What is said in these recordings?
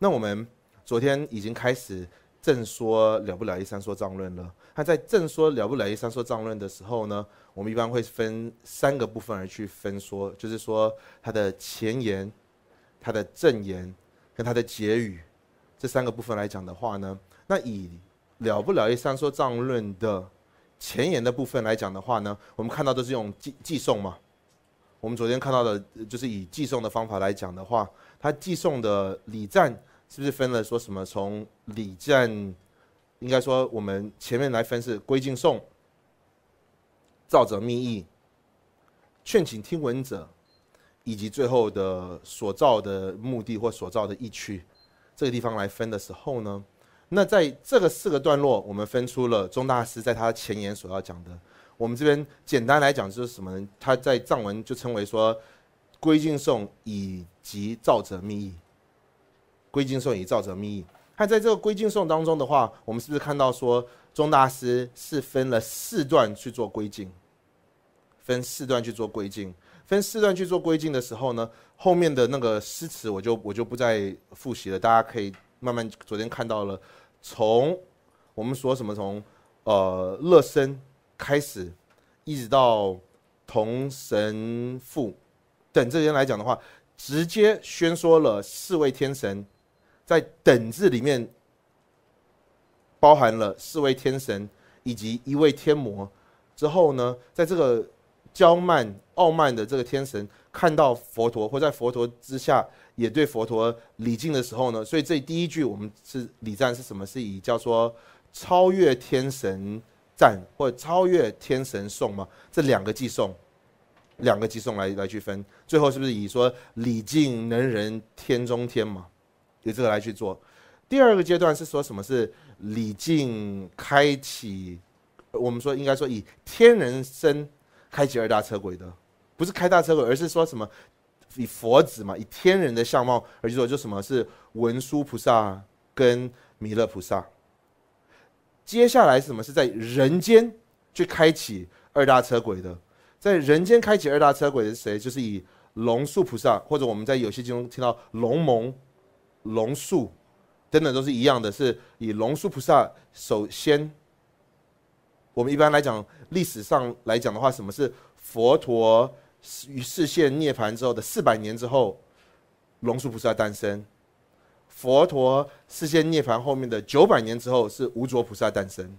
那我们昨天已经开始正说了不了一三说藏论了。他在正说了不了一三说藏论的时候呢，我们一般会分三个部分而去分说，就是说它的前言、它的正言跟它的结语这三个部分来讲的话呢，那以了不了一三说藏论的前言的部分来讲的话呢，我们看到都是用寄寄送嘛。我们昨天看到的就是以寄送的方法来讲的话，他寄送的礼赞。是不是分了说什么从礼赞，应该说我们前面来分是归敬颂、造者密意、劝请听闻者，以及最后的所造的目的或所造的意趣，这个地方来分的时候呢？那在这个四个段落，我们分出了宗大师在他前言所要讲的。我们这边简单来讲就是什么？呢？他在藏文就称为说归敬颂以及造者密意。归经颂以造者密意，看在这个归经颂当中的话，我们是不是看到说钟大师是分了四段去做归经，分四段去做归经，分四段去做归经的时候呢，后面的那个诗词我就我就不再复习了，大家可以慢慢昨天看到了，从我们说什么从呃乐生开始，一直到同神父等这些来讲的话，直接宣说了四位天神。在等字里面包含了四位天神以及一位天魔之后呢，在这个骄慢傲慢的这个天神看到佛陀或在佛陀之下也对佛陀礼敬的时候呢，所以这第一句我们是礼赞是什么？是以叫做超越天神赞或超越天神颂吗？这两个寄颂，两个寄送来来去分，最后是不是以说礼敬能人天中天嘛？以这个来去做。第二个阶段是说什么？是李靖开启，我们说应该说以天人身开启二大车轨的，不是开大车轨，而是说什么？以佛子嘛，以天人的相貌而说，就什么是文殊菩萨跟弥勒菩萨。接下来什么是在人间去开启二大车轨的？在人间开启二大车轨的是谁？就是以龙树菩萨，或者我们在有些经中听到龙蒙。龙树等等都是一样的，是以龙树菩萨首先，我们一般来讲，历史上来讲的话，什么是佛陀于示现涅槃之后的四百年之后，龙树菩萨诞生；佛陀示现涅槃后面的九百年之后是无着菩萨诞生。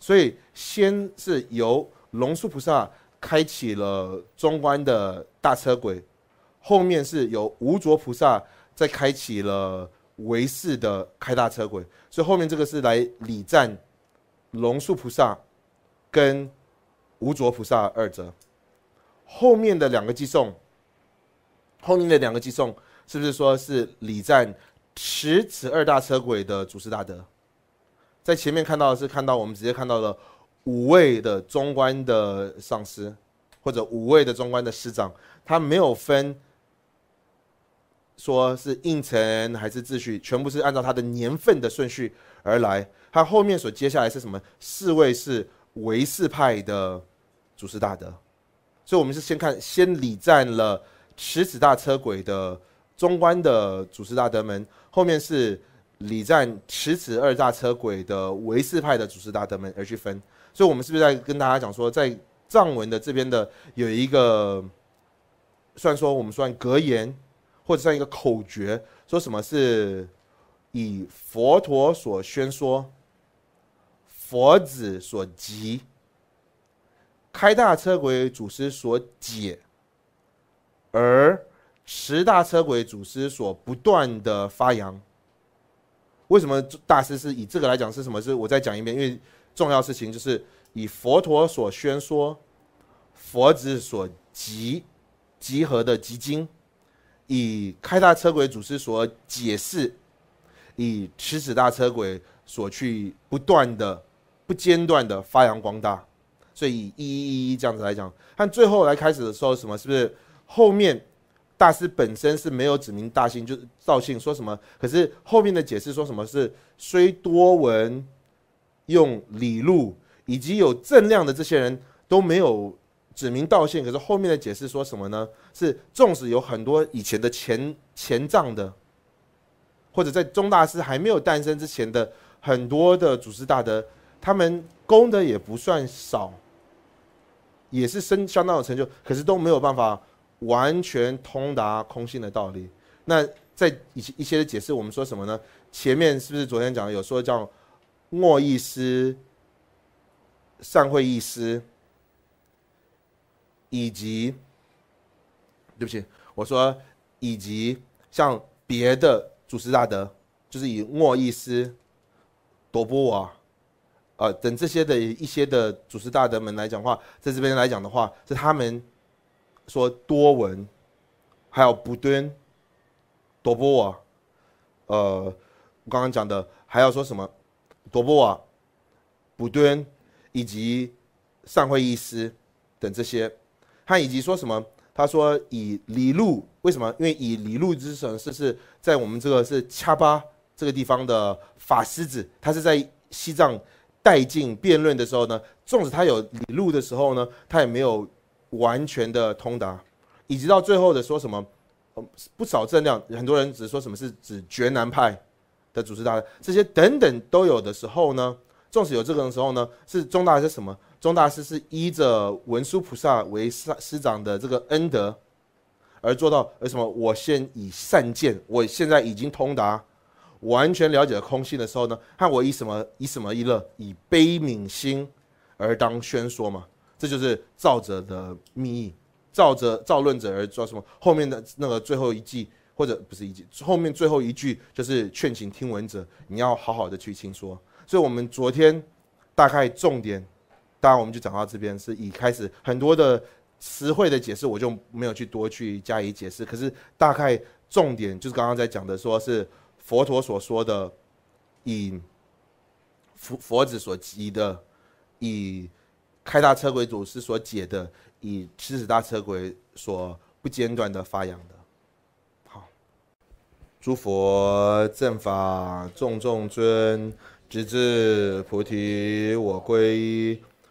所以先是由龙树菩萨开启了中观的大车轨，后面是由无着菩萨。在开启了维世的开大车轨，所以后面这个是来礼赞龙树菩萨跟无着菩萨二者。后面的两个寄送，后面的两个寄送是不是说是礼赞十指二大车轨的主持大德？在前面看到是看到我们直接看到了五位的中观的上师或者五位的中观的师长，他没有分。说是应承还是秩序，全部是按照它的年份的顺序而来。它后面所接下来是什么？四位是维识派的主持大德，所以我们是先看先礼赞了十子大车轨的中观的主持大德们，后面是礼赞十子二大车轨的维识派的主持大德们而去分。所以我们是不是在跟大家讲说，在藏文的这边的有一个，算说我们算格言。或者像一个口诀，说什么是以佛陀所宣说，佛子所集，开大车轨祖师所解，而十大车轨祖师所不断的发扬。为什么大师是以这个来讲？是什么？是我再讲一遍，因为重要事情就是以佛陀所宣说，佛子所集集合的集经。以开大车轨主师所解释，以十尺大车轨所去不断的、不间断的发扬光大，所以一一一一这样子来讲，但最后来开始的时候，什么是不是后面大师本身是没有指明大姓，就是道姓说什么，可是后面的解释说什么，是虽多闻用理路以及有正量的这些人都没有。指名道姓，可是后面的解释说什么呢？是纵使有很多以前的前前藏的，或者在中大师还没有诞生之前的很多的祖师大德，他们功的也不算少，也是深相当有成就，可是都没有办法完全通达空性的道理。那在一些一些的解释，我们说什么呢？前面是不是昨天讲的有说叫莫意思、善会意思？以及，对不起，我说，以及像别的主持大德，就是以莫伊斯、多布瓦，呃等这些的一些的主持大德们来讲话，在这边来讲的话，是他们说多文，还有布敦、多布瓦，呃，我刚刚讲的还要说什么？多布瓦、布敦以及上会意思等这些。他以及说什么？他说以理路为什么？因为以理路之神是是在我们这个是恰巴这个地方的法师子？他是在西藏带进辩论的时候呢，纵使他有理路的时候呢，他也没有完全的通达，以及到最后的说什么不少正量，很多人只说什么是指觉南派的主持大，这些等等都有的时候呢，纵使有这个的时候呢，是重大还是什么？钟大师是依着文殊菩萨为师师长的这个恩德，而做到为什么？我先以善见，我现在已经通达，完全了解了空性的时候呢？看我以什么？以什么？一乐？以悲悯心而当宣说嘛？这就是造者的密意。造者造论者而做什么？后面的那个最后一句，或者不是一句，后面最后一句就是劝请听闻者，你要好好的去听说。所以我们昨天大概重点。当然，我们就讲到这边，是已开始很多的词汇的解释，我就没有去多去加以解释。可是大概重点就是刚刚在讲的，说是佛陀所说的，以佛佛子所集的，以开大车轨祖师所解的，以七十大车轨所不间断的发扬的。好，诸佛正法众众尊，直至菩提，我归依。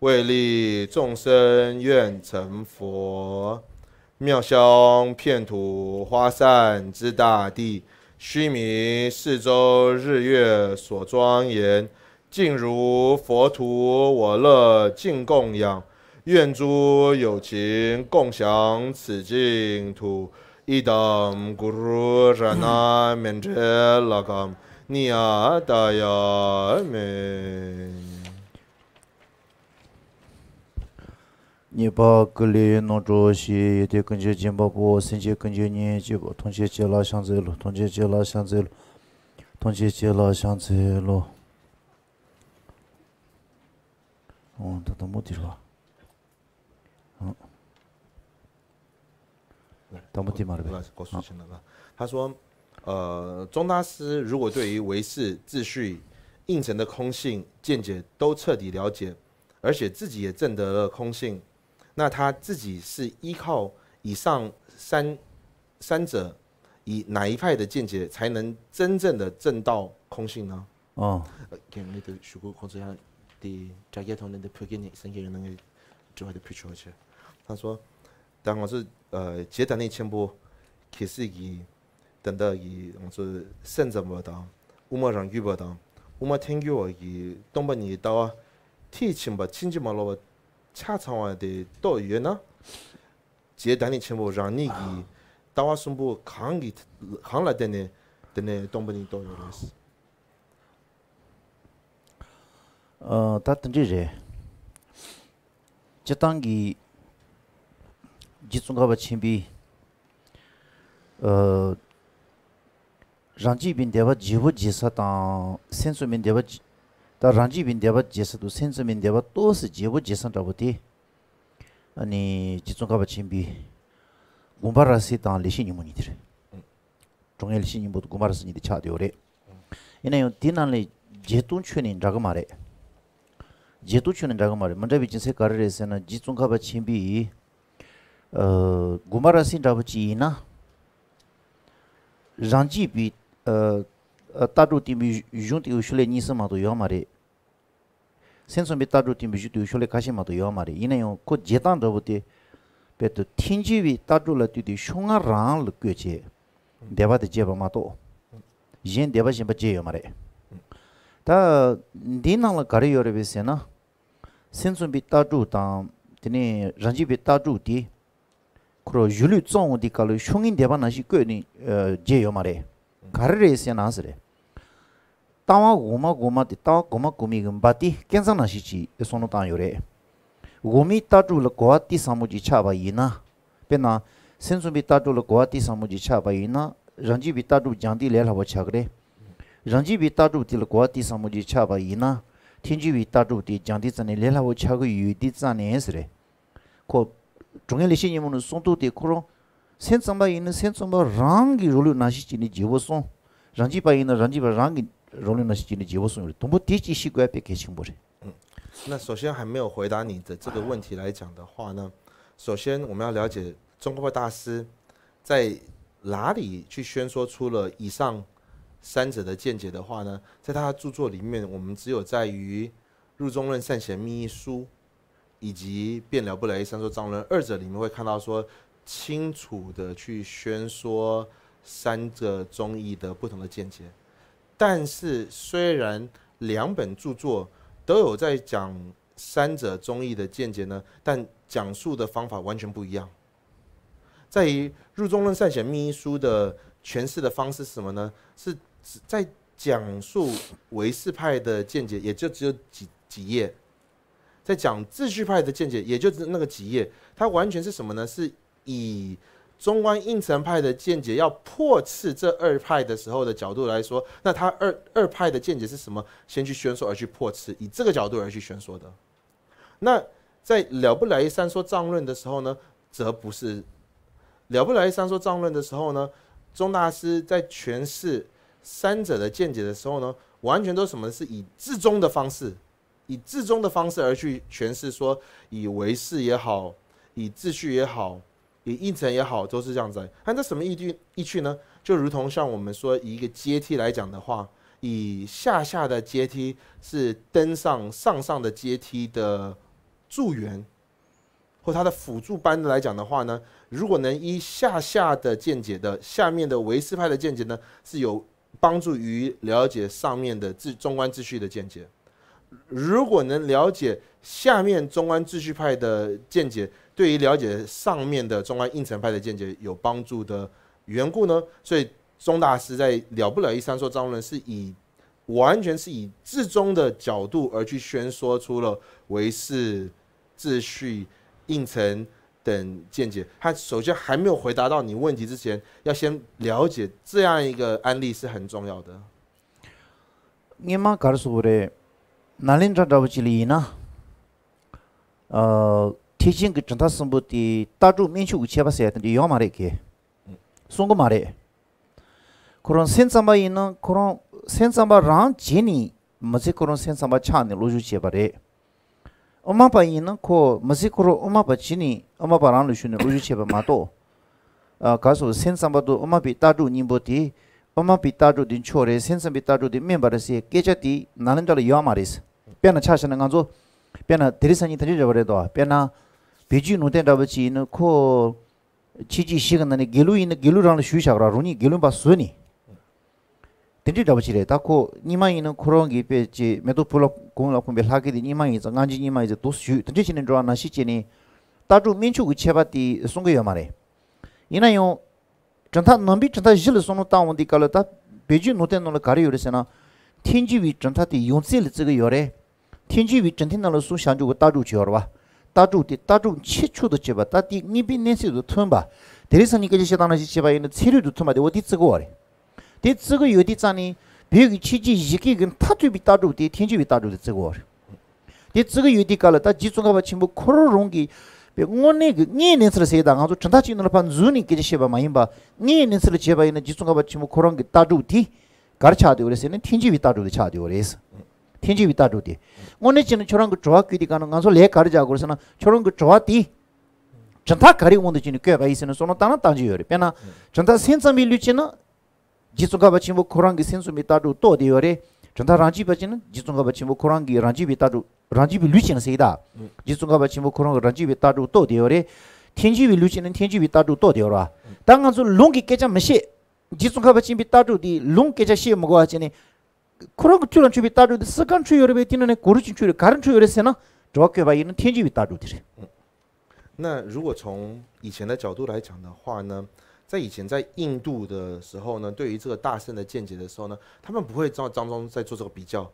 为利众生愿成佛，妙香遍土花散之大地，须弥四周日月所庄严，尽如佛土我乐尽供养，愿诸有情共享此净土。一等古如热那免哲拉康尼阿达雅，阿你把格类农作物、一点公交、金宝路、新建公交、宁吉不同结街、拉香菜路、同结街、拉香菜路、同结街、拉香菜路。哦，他到目的是吧？嗯。达目的嘛，对不对？他说：“呃，钟大师如果对于维世秩序、应成的空性见解都彻底了解，而且自己也证得了空性。”那他自己是依靠以上三三者以哪一派的见解才能真正的证到空性呢？哦，给空样的，加叶同的那个出去。他说，当我是呃，接待那千部其实伊等到伊，我是甚至不当，我们人语不当，我们听句话，伊东北你到啊，提起吧，亲自摸 cha tsangwa de to yue na je dani chenpo rang ni gi tawa sungpo khaang la dene dene tongpo ni to yue 다 ranji bin deba jesa tu sensa bin deba tosi jebu jesa tabu ti ani jitsunga ba chimbi gumbar rasi tang leshi nyumu nidir chunga leshi nyumu 먼저 gumbar rasi nidir chadi ore ina yung di nang tadru timi yung tiyo shule nisi mato yuwa ma re sensu mi tadru timi yung tiyo shule kashi mato yuwa ma re ina yung ko jetan dhobu ti pe tu tinji vi tadru la tu ti shunga rang lu che deba di jeba mato deba di la na tang ti kuro yulu di kalu shungin deba nashi ni 가르레 있으나 하스레 따와 고마 고마티 따 고마 고미 금바티 괜찮나 에소노 따요레 고미 따줄 거아티 사무지 차바이나 페나 센수비 따줄 거아티 사무지 차바이나 런지비 따줄 잔디 레라와 차그레 런지비 따줄 틸 거아티 사무지 차바이나 틴지비 따줄 디 잔디 잔네 레라와 차그 유디 잔네 코 중앙 리시니모는 송도디 코로 先怎么因呢，先怎么让给轮流那些精力借我送；让几把因呢，让几把让给轮流那些精力借我送。全部提起西国别给请不着。嗯，那首先还没有回答你的这个问题来讲的话呢，首先我们要了解中国大师在哪里去宣说出了以上三者的见解的话呢，在他的著作里面，我们只有在于《入中论善贤密义疏》以及《辩了不雷三说章论》二者里面会看到说。清楚的去宣说三者中意的不同的见解，但是虽然两本著作都有在讲三者中意的见解呢，但讲述的方法完全不一样。在于《入中论善显秘义书》的诠释的方式是什么呢？是在讲述唯识派的见解，也就只有几几页；在讲秩序派的见解，也就那个几页，它完全是什么呢？是。以中观应成派的见解，要破斥这二派的时候的角度来说，那他二二派的见解是什么？先去宣说而去破斥，以这个角度而去宣说的。那在了不了一三说藏论的时候呢，则不是了不了一三说藏论的时候呢，宗大师在诠释三者的见解的时候呢，完全都什么？是以自中的方式，以自中的方式而去诠释，说以为是也好，以秩序也好。以一程也好，都是这样子。按照什么依据依据呢？就如同像我们说，以一个阶梯来讲的话，以下下的阶梯是登上上上的阶梯的助缘，或它的辅助班的来讲的话呢？如果能依下下的见解的下面的维斯派的见解呢，是有帮助于了解上面的自中观秩序的见解。如果能了解下面中观秩序派的见解。对于了解上面的中安应城派的见解有帮助的缘故呢，所以宗大师在了不了一三说张伦是以完全是以至宗的角度而去宣说出了唯识、秩序、应城等见解。他首先还没有回答到你问题之前，要先了解这样一个案例是很重要的。你妈告诉我的，那林找不起理呢？呃。teaching 그 chanda sambu 따주 ta zhu min chu che 그런 se 있는 그런 yo ma re ge song go ma re koron sen samba yin no koron sen samba ran je ni ma je koron 엄마비 samba cha ne lu ju che ba re o ma pa yin no ko ma je koro o pechi nuten dabachi ino ko chi chi shikan nani gelu ino gelu rana shui shakara runi gelu ba suni tenri dabachi re, ta ko nima ino kurongi pe chi meto pula kumla kumbe lakidi nima ino nganji nima ino dos shui tenri chini rwa nasi chini minchu ku cheba ti sungu yo mare ina yon nambi chanta zhili sunu ta wundi nuten sena yore nala shanju yorwa 따주 디 치추도 제바 따디 니비 네세도 톰바 데리스니까지 시다나 지치바 있는 체류도 톰바데 어디 쓰고 와리 디 쓰고 요디 짜니 비기 치지 이기 근 타투비 따주 디 텐지비 따주도 쓰고 와리 디 쓰고 요디 깔아 따 지중가 바 침부 코로롱기 뱅원네 그 니네스르 세다 가서 전다치는 판 주니 깨지 시바 마임바 니네스르 제바 있는 지중가 바 침부 코롱기 따주 디 가르차도 그래서는 텐지비 따주도 차도 그래서 텐지비 따주디 오늘지는 저런 거 좋아 끼리 가는 가서 내 가르자 그러잖아. 저런 거 좋아띠. 전타 가리 온다지는 꽤가 있으는 소노 따나 따지 요래. 배나 전타 센서 밀리치는 지속가 받침 뭐 코랑 기 센서 미타도 또 되요래. 전타 라지 받침은 지속가 받침 뭐 코랑 기 라지 비타도 라지 밀리치는 세이다. 지속가 받침 뭐 코랑 라지 비타도 또 되요래. 천지 밀리치는 천지 비타도 또 되요라. 당간소 롱기 깨자 마시 지속가 받침 비타도 디롱 깨자 시嗯，那如果从以前的角度来讲的话呢，在以前在印度的时候呢，对于这个大圣的见解的时候呢，他们不会在当中在做这个比较，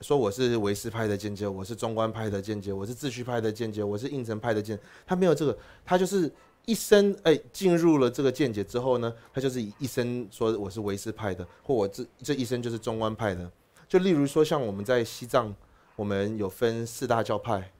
说我是唯识派的见解，我是中观派的见解，我是秩序派的见解，我是应成派的见，他没有这个，他就是。一生哎，进入了这个见解之后呢，他就是以一生说我是维斯派的，或我这这一生就是中观派的。就例如说，像我们在西藏，我们有分四大教派，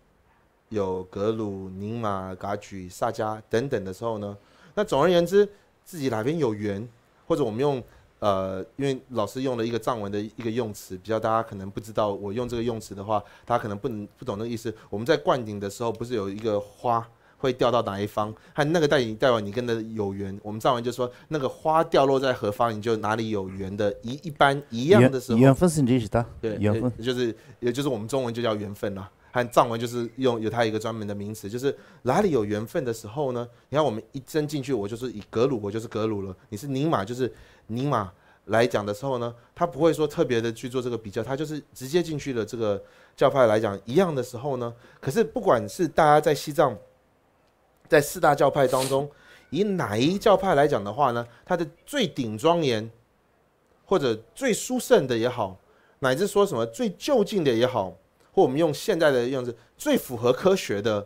有格鲁、宁玛、噶举、萨迦等等的时候呢。那总而言之，自己哪边有缘，或者我们用呃，因为老师用了一个藏文的一个用词，比较大家可能不知道，我用这个用词的话，大家可能不能不懂个意思。我们在灌顶的时候，不是有一个花？会掉到哪一方？和那个代表代表你跟的有缘。我们藏文就说，那个花掉落在何方，你就哪里有缘的一一般一样的时候，缘分是最大的。对，缘分就是也就是我们中文就叫缘分啦，和藏文就是用有它一个专门的名词，就是哪里有缘分的时候呢？你看我们一钻进去，我就是以格鲁，我就是格鲁了。你是尼玛，就是尼玛来讲的时候呢，他不会说特别的去做这个比较，他就是直接进去的这个教派来讲一样的时候呢。可是不管是大家在西藏。在四大教派当中，以哪一教派来讲的话呢？它的最顶庄严，或者最殊胜的也好，乃至说什么最就近的也好，或我们用现在的样子最符合科学的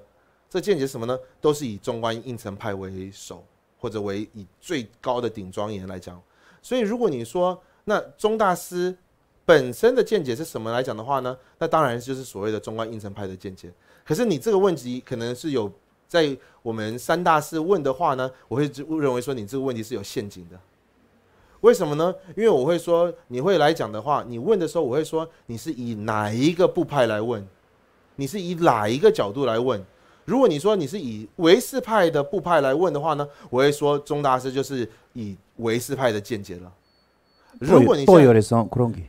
这见解什么呢？都是以中观应成派为首，或者为以最高的顶庄严来讲。所以，如果你说那宗大师本身的见解是什么来讲的话呢？那当然就是所谓的中观应成派的见解。可是你这个问题可能是有。在我们三大师问的话呢，我会认为说你这个问题是有陷阱的，为什么呢？因为我会说，你会来讲的话，你问的时候，我会说你是以哪一个部派来问，你是以哪一个角度来问。如果你说你是以唯世派的部派来问的话呢，我会说钟大师就是以唯世派的见解了。如果你现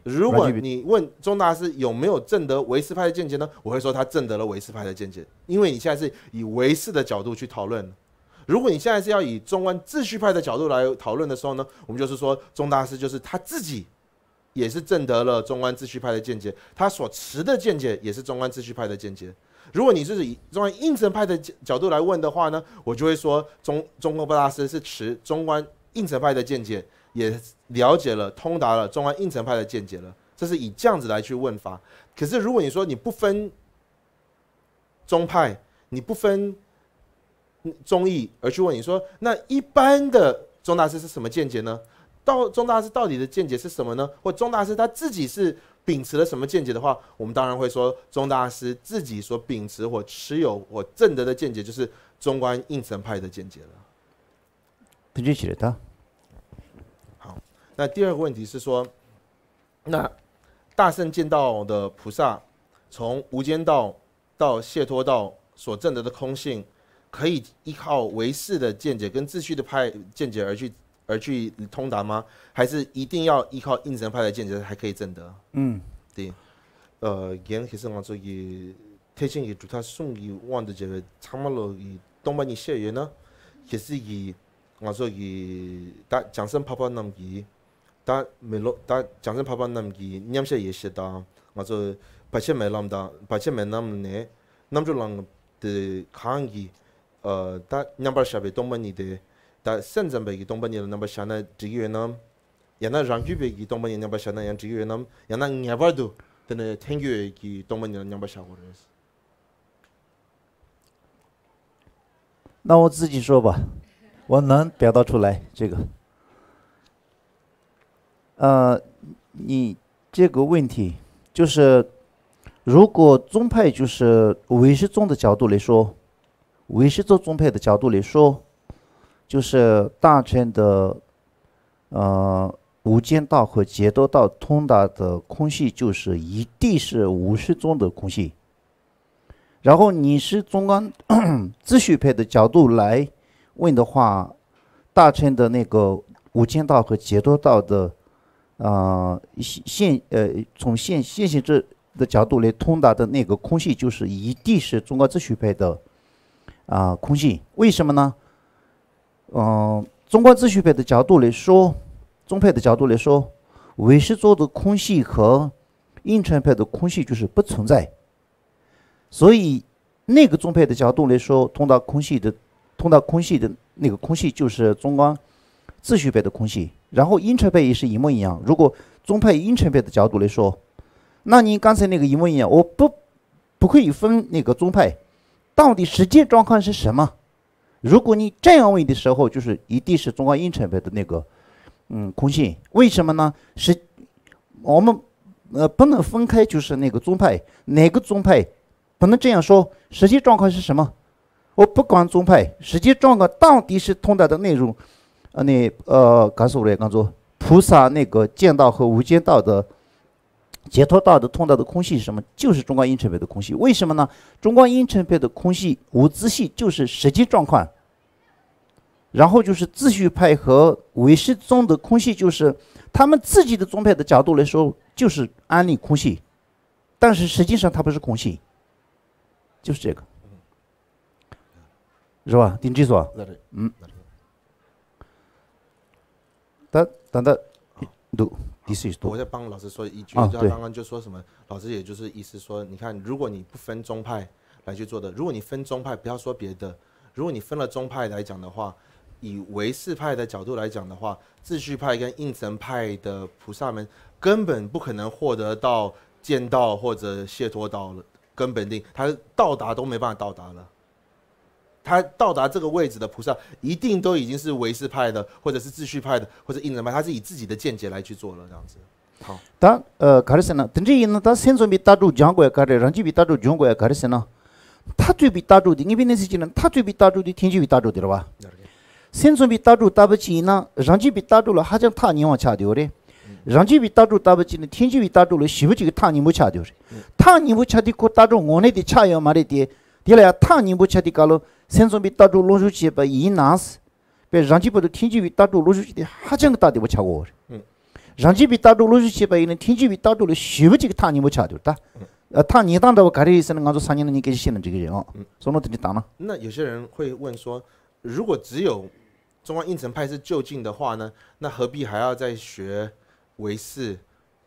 如果你问钟大师有没有正得维斯派的见解呢？我会说他正得了维斯派的见解，因为你现在是以维斯的角度去讨论。如果你现在是要以中观秩序派的角度来讨论的时候呢，我们就是说钟大师就是他自己，也是正得了中观秩序派的见解，他所持的见解也是中观秩序派的见解。如果你是以中观应成派的角度来问的话呢，我就会说中中国布大师是持中观应成派的见解。也了解了、通达了中观应成派的见解了，这是以这样子来去问法。可是如果你说你不分宗派、你不分宗义而去问，你说那一般的宗大师是什么见解呢？到宗大师到底的见解是什么呢？或宗大师他自己是秉持了什么见解的话，我们当然会说宗大师自己所秉持或持有或正得的见解，就是中观应承派的见解了。不就写来到。那第二个问题是说，那大圣见到的菩萨，从无间道到谢脱道所证得的空性，可以依靠唯识的见解跟秩序的派见解而去而去通达吗？还是一定要依靠应成派的见解才可以证得？嗯，对。呃，其实我说以，推荐给诸，他送给万的这个参谋洛以，东巴尼谢约呢，也是以，我说以，打降生泡泡能以。但没老，但讲真，爸爸那么给，你们些也是的。我说，不欠没那么大，不欠没那么难。那么就让的看去，呃，他你们不说东怎么的，呢？他现在呗，怎么办呢？你们不呢，只有你们。你们让去呗，怎么办呢？你们不说呢，也只有你也你们不玩都，那听去呗，怎么办呢？你们不说。那我自己说吧，我能表达出来这个。呃，你这个问题就是，如果宗派就是唯识宗的角度来说，唯识宗宗派的角度来说，就是大乘的，呃，无间道和解脱道通达的空性，就是一定是无识宗的空性。然后你是中刚 自序派的角度来问的话，大乘的那个无间道和解脱道的。啊，线线呃，从线线性这的角度来通达的那个空隙，就是一定是中观秩序派的啊空隙。为什么呢？嗯，中观秩序派的角度来说，宗派的角度来说，唯识宗的空隙和应传派的空隙就是不存在。所以，那个宗派的角度来说，通达空隙的通达空隙的那个空隙，就是中观。自序别的空性，然后因成派也是一模一样。如果宗派、因成派的角度来说，那你刚才那个一模一样，我不不可以分那个宗派，到底实际状况是什么？如果你这样问的时候，就是一定是中派、音成派的那个嗯空性。为什么呢？是，我们呃不能分开，就是那个宗派哪个宗派不能这样说？实际状况是什么？我不管宗派，实际状况到底是通达的内容。啊，你呃，刚才我嘞刚说，菩萨那个见到和无见道的解脱道的通道的空性是什么？就是中观应尘派的空性。为什么呢？中观应尘派的空性无自性，就是实际状况。然后就是自序派和唯识宗的空性，就是他们自己的宗派的角度来说，就是安利空性，但是实际上它不是空性，就是这个，是吧？丁支所，嗯。等等，我在帮老师说一句，就刚刚就说什么，老师也就是意思说，你看，如果你不分宗派来去做的，如果你分宗派，不要说别的，如果你分了宗派来讲的话，以唯识派的角度来讲的话，秩序派跟应神派的菩萨们根本不可能获得到见到或者解脱到了根本定，他到达都没办法到达了。他到达这个位置的菩萨，一定都已经是唯识派的，或者是秩序派的，或者印成派。他是以自己的见解来去做了这样子。好，他呃，卡什森呢？等这一呢，他先祖比大众讲过也看的，壤基比大众强过也看的，什呢？他最比大众的，你别那些技能，他最比大众的，天机比大众的了吧？先祖比大众打不起呢，壤基比大众了，还讲他你往吃掉嘞？壤基比大众打不起呢，天机比大众了，洗不起个汤你不掐掉嘞？汤你不掐的，可大众我那的掐也冇得的，对了呀，汤你不掐的，可喽？先准比打住罗秀机，百一南市，比上几百都天际比打住罗秀七的，还整个打的我吃过。嗯，上几比打住罗秀七百一，天机比打住的，学几个汤尼我吃掉的。呃，汤尼当的我感觉是能按照三年的人开始信任这个人哦。嗯，所以那他就当了。那有些人会问说，如果只有中央应成派是就近的话呢？那何必还要再学维识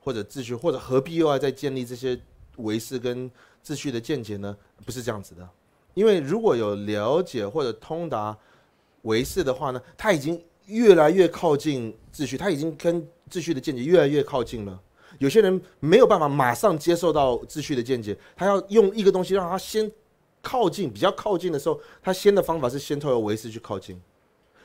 或者秩序，或者何必又要再建立这些维识跟秩序的见解呢？不是这样子的。因为如果有了解或者通达维世的话呢，他已经越来越靠近秩序，他已经跟秩序的见解越来越靠近了。有些人没有办法马上接受到秩序的见解，他要用一个东西让他先靠近，比较靠近的时候，他先的方法是先透过维世去靠近。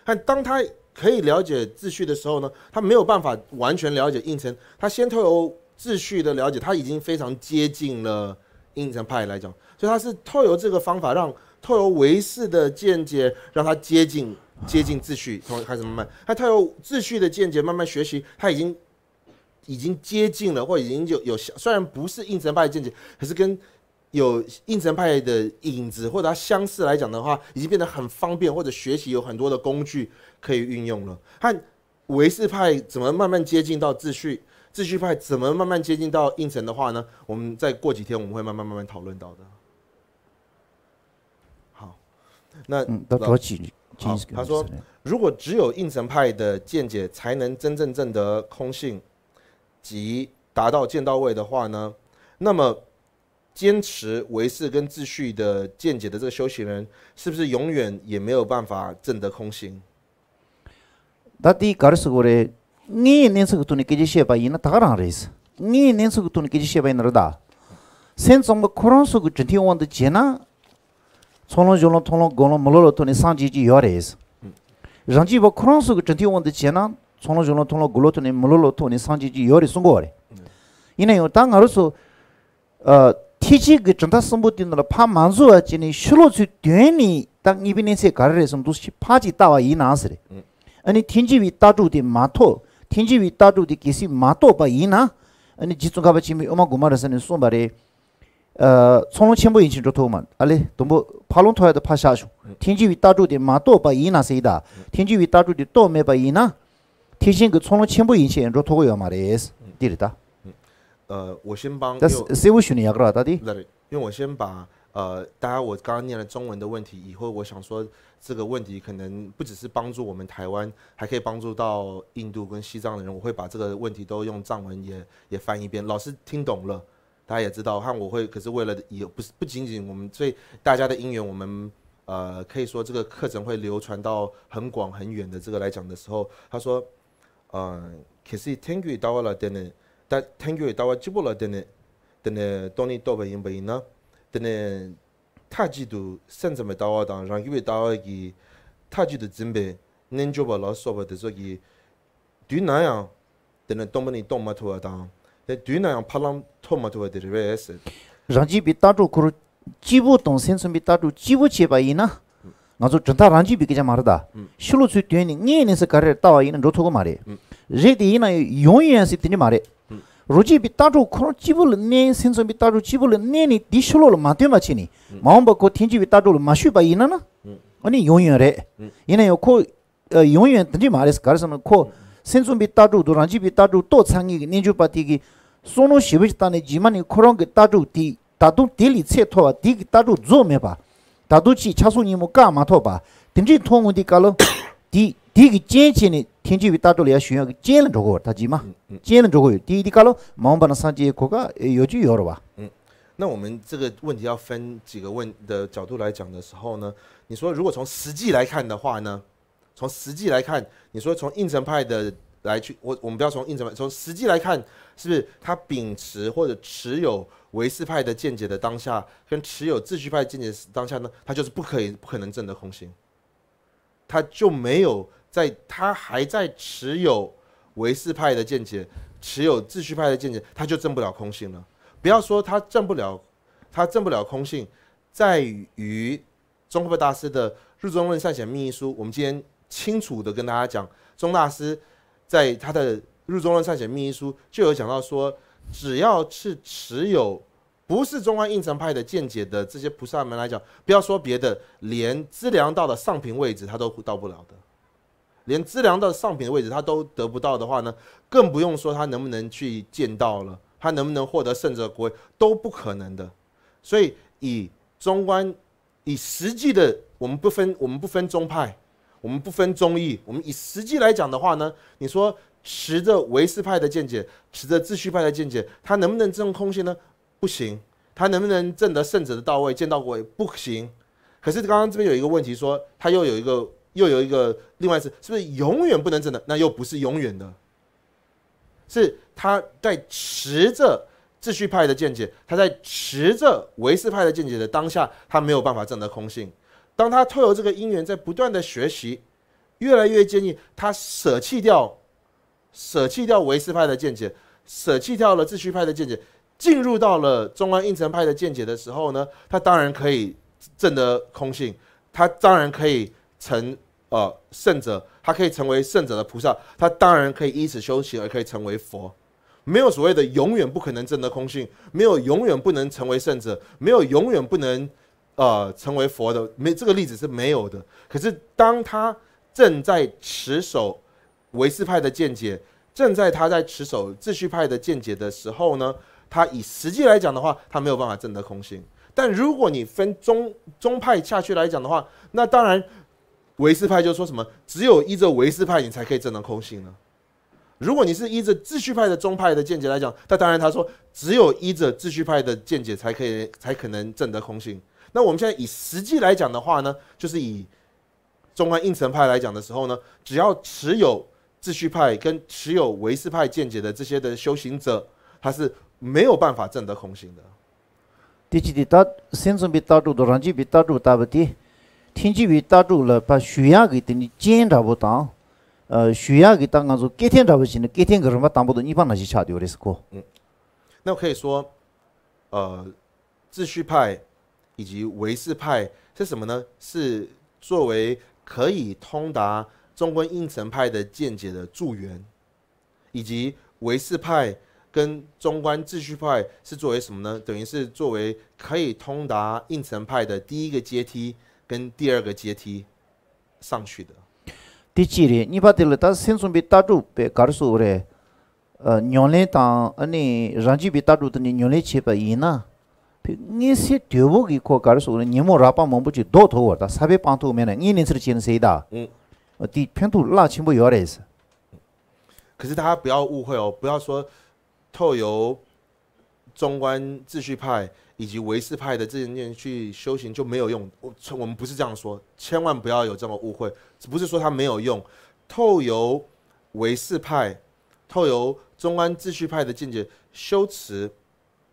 但当他可以了解秩序的时候呢，他没有办法完全了解应城，他先透过秩序的了解，他已经非常接近了应城派来讲。所以他是透由这个方法，让透由维氏的见解，让他接近接近秩序，从开始慢慢，他透由秩序的见解慢慢学习，他已经已经接近了，或已经有有虽然不是应承派的见解，可是跟有应承派的影子或者它相似来讲的话，已经变得很方便，或者学习有很多的工具可以运用了。和维氏派怎么慢慢接近到秩序，秩序派怎么慢慢接近到应成的话呢？我们再过几天我们会慢慢慢慢讨论到的。那几句，他说，如果只有应成派的见解才能真正证得空性即达到见到位的话呢？那么坚持唯识跟秩序的见解的这个修行人，是不是永远也没有办法证得空性？他第一个的是个嘞，你念这个东西给这些吧，人，那当然的意思，你念这个东西给这些吧，人，那大，先在我可能说个整体上的接纳。tsolong zholong tolong golong mololo toni san ji ji yo re is. Mm. Rangji wa kurang su ku chanti wang di che na tsolong zholong tolong golo toni mololo toni san ji ji yo re sungo re. Mm. Ina yo, tang aru su uh, ti chi ki chanta sumbu di nala pa manzu wa chini shilo tsu duen ni tang ngibi nense gara re si pa ji tawa mm. Ani tingji tatu di tingji tatu di kisi pa Ani re. 呃，从龙前部引起着痛嘛？阿叻，懂不？爬龙腿还是爬下床？天气会打住的，马多不？因哪生的？天气会打住的，多没不因哪？天生个从龙前部引起着痛个要嘛的，对的哒。呃，我先帮。但是谁会学你？啊？格拉大弟。因为我先把呃，大家我刚刚念了中文的问题，以后我想说这个问题可能不只是帮助我们台湾，还可以帮助到印度跟西藏的人。我会把这个问题都用藏文也也翻一遍，老师听懂了。大家也知道，看我会，可是为了也不是不仅仅我们，最大家的因缘，我们呃可以说这个课程会流传到很广很远的这个来讲的时候，他说，嗯，可是天雨大话了，等等，但天雨到了记不了，等等，等等，多尼多不赢不赢呢，等等，太极都甚至没大话当，让因为到话给太极都准备，能做不了，说不得做给，对哪样，等等，动不能动没图当。Tā dui nā yāng pālaṃ tō mā tuwa dhiri wē sē. Rāngjī bī tā tu kuru jībū tōng sēn sōng bī tā tu jībū chē bā yī na, ngā tu chantā rāngjī bī kichā mā rā dā, shilu tsui tuyān nī ngē nē sē kā rē tā wā yī na rō tō kō mā rē. Rē kuru na 先虫比大猪多，长期比大猪多，长一个。你就把这个。所以呢，是不是当年几马呢？克让个大猪的，大猪地里菜套，地个大猪做没吧？大猪去吃素，你么干嘛套吧？等这套完的干了，地地个渐渐的天气比大猪来要需要个渐了，这个几嘛，渐了这个，第一，干了，慢慢把那三季过，果有，也就有了吧。嗯，那我们这个问题要分几个问的角度来讲的时候呢？你说如果从实际来看的话呢？从实际来看，你说从应成派的来去，我我们不要从应成派，从实际来看，是不是他秉持或者持有唯识派的见解的当下，跟持有秩序派见解当下呢？他就是不可以不可能证得空性，他就没有在，他还在持有唯识派的见解，持有秩序派的见解，他就证不了空性了。不要说他证不了，他证不了空性，在于中观大师的日中论善显密书，我们今天。清楚的跟大家讲，钟大师在他的《入中观善显密一书》就有讲到说，只要是持有不是中观应成派的见解的这些菩萨们来讲，不要说别的，连资粮道的上品位置他都到不了的，连资粮道上品的位置他都得不到的话呢，更不用说他能不能去见到了，他能不能获得圣者国都不可能的。所以以中观，以实际的，我们不分我们不分宗派。我们不分中义，我们以实际来讲的话呢，你说持着维世派的见解，持着秩序派的见解，他能不能证空性呢？不行。他能不能证得圣者的到位、见到鬼不行。可是刚刚这边有一个问题说，他又有一个，又有一个另外是，是不是永远不能证的？那又不是永远的，是他在持着秩序派的见解，他在持着维世派的见解的当下，他没有办法证得空性。当他透过这个因缘，在不断的学习，越来越坚定，他舍弃掉舍弃掉唯斯派的见解，舍弃掉了秩序派的见解，进入到了中央应承派的见解的时候呢，他当然可以证得空性，他当然可以成呃圣者，他可以成为圣者的菩萨，他当然可以依此修行而可以成为佛。没有所谓的永远不可能证得空性，没有永远不能成为圣者，没有永远不能。呃，成为佛的没这个例子是没有的。可是当他正在持守维斯派的见解，正在他在持守秩序派的见解的时候呢，他以实际来讲的话，他没有办法证得空性。但如果你分宗宗派下去来讲的话，那当然维斯派就说什么，只有依着维斯派，你才可以证得空性呢。如果你是依着秩序派的宗派的见解来讲，那当然他说，只有依着秩序派的见解才可以，才可能证得空性。那我们现在以实际来讲的话呢，就是以中安应城派来讲的时候呢，只要持有秩序派跟持有维世派见解的这些的修行者，他是没有办法证得空行的。天气比大，先从比大住，多长，就比大住，打不对。天气比大住了，把血压给等你检查不到，呃，血压给刚刚说隔天查不行的，隔天可能么查不到，你把那些掐掉的是过。嗯，那可以说，呃，秩序派。以及维世派是什么呢？是作为可以通达中观应成派的见解的助缘，以及维世派跟中观秩序派是作为什么呢？等于是作为可以通达应成派的第一个阶梯跟第二个阶梯上去的。第几嘞？你把这二？但先准备打住，别告诉我嘞。呃，原来当呃你上去被打住的你原来去不赢呢？你这些赌博的、靠关系、什人可是大家不要误会哦，不要说透由中观秩序派以及维世派的这些人去修行就没有用。我我们不是这样说，千万不要有这么误会。不是说它没有用，透由维世派、透由中观秩序派的见解修持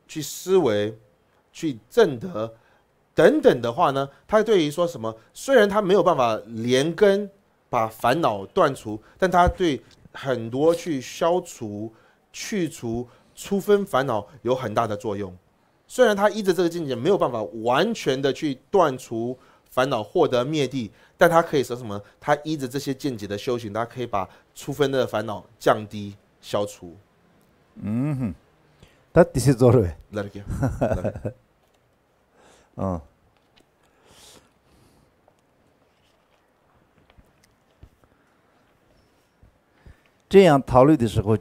去思维。去正德，等等的话呢，他对于说什么，虽然他没有办法连根把烦恼断除，但他对很多去消除、去除出分烦恼有很大的作用。虽然他依着这个境界没有办法完全的去断除烦恼获得灭地，但他可以说什么，他依着这些境界的修行，他可以把出分的烦恼降低、消除。嗯哼。Da thisi zorwe 弟 hertz diversity 这样讨论的时候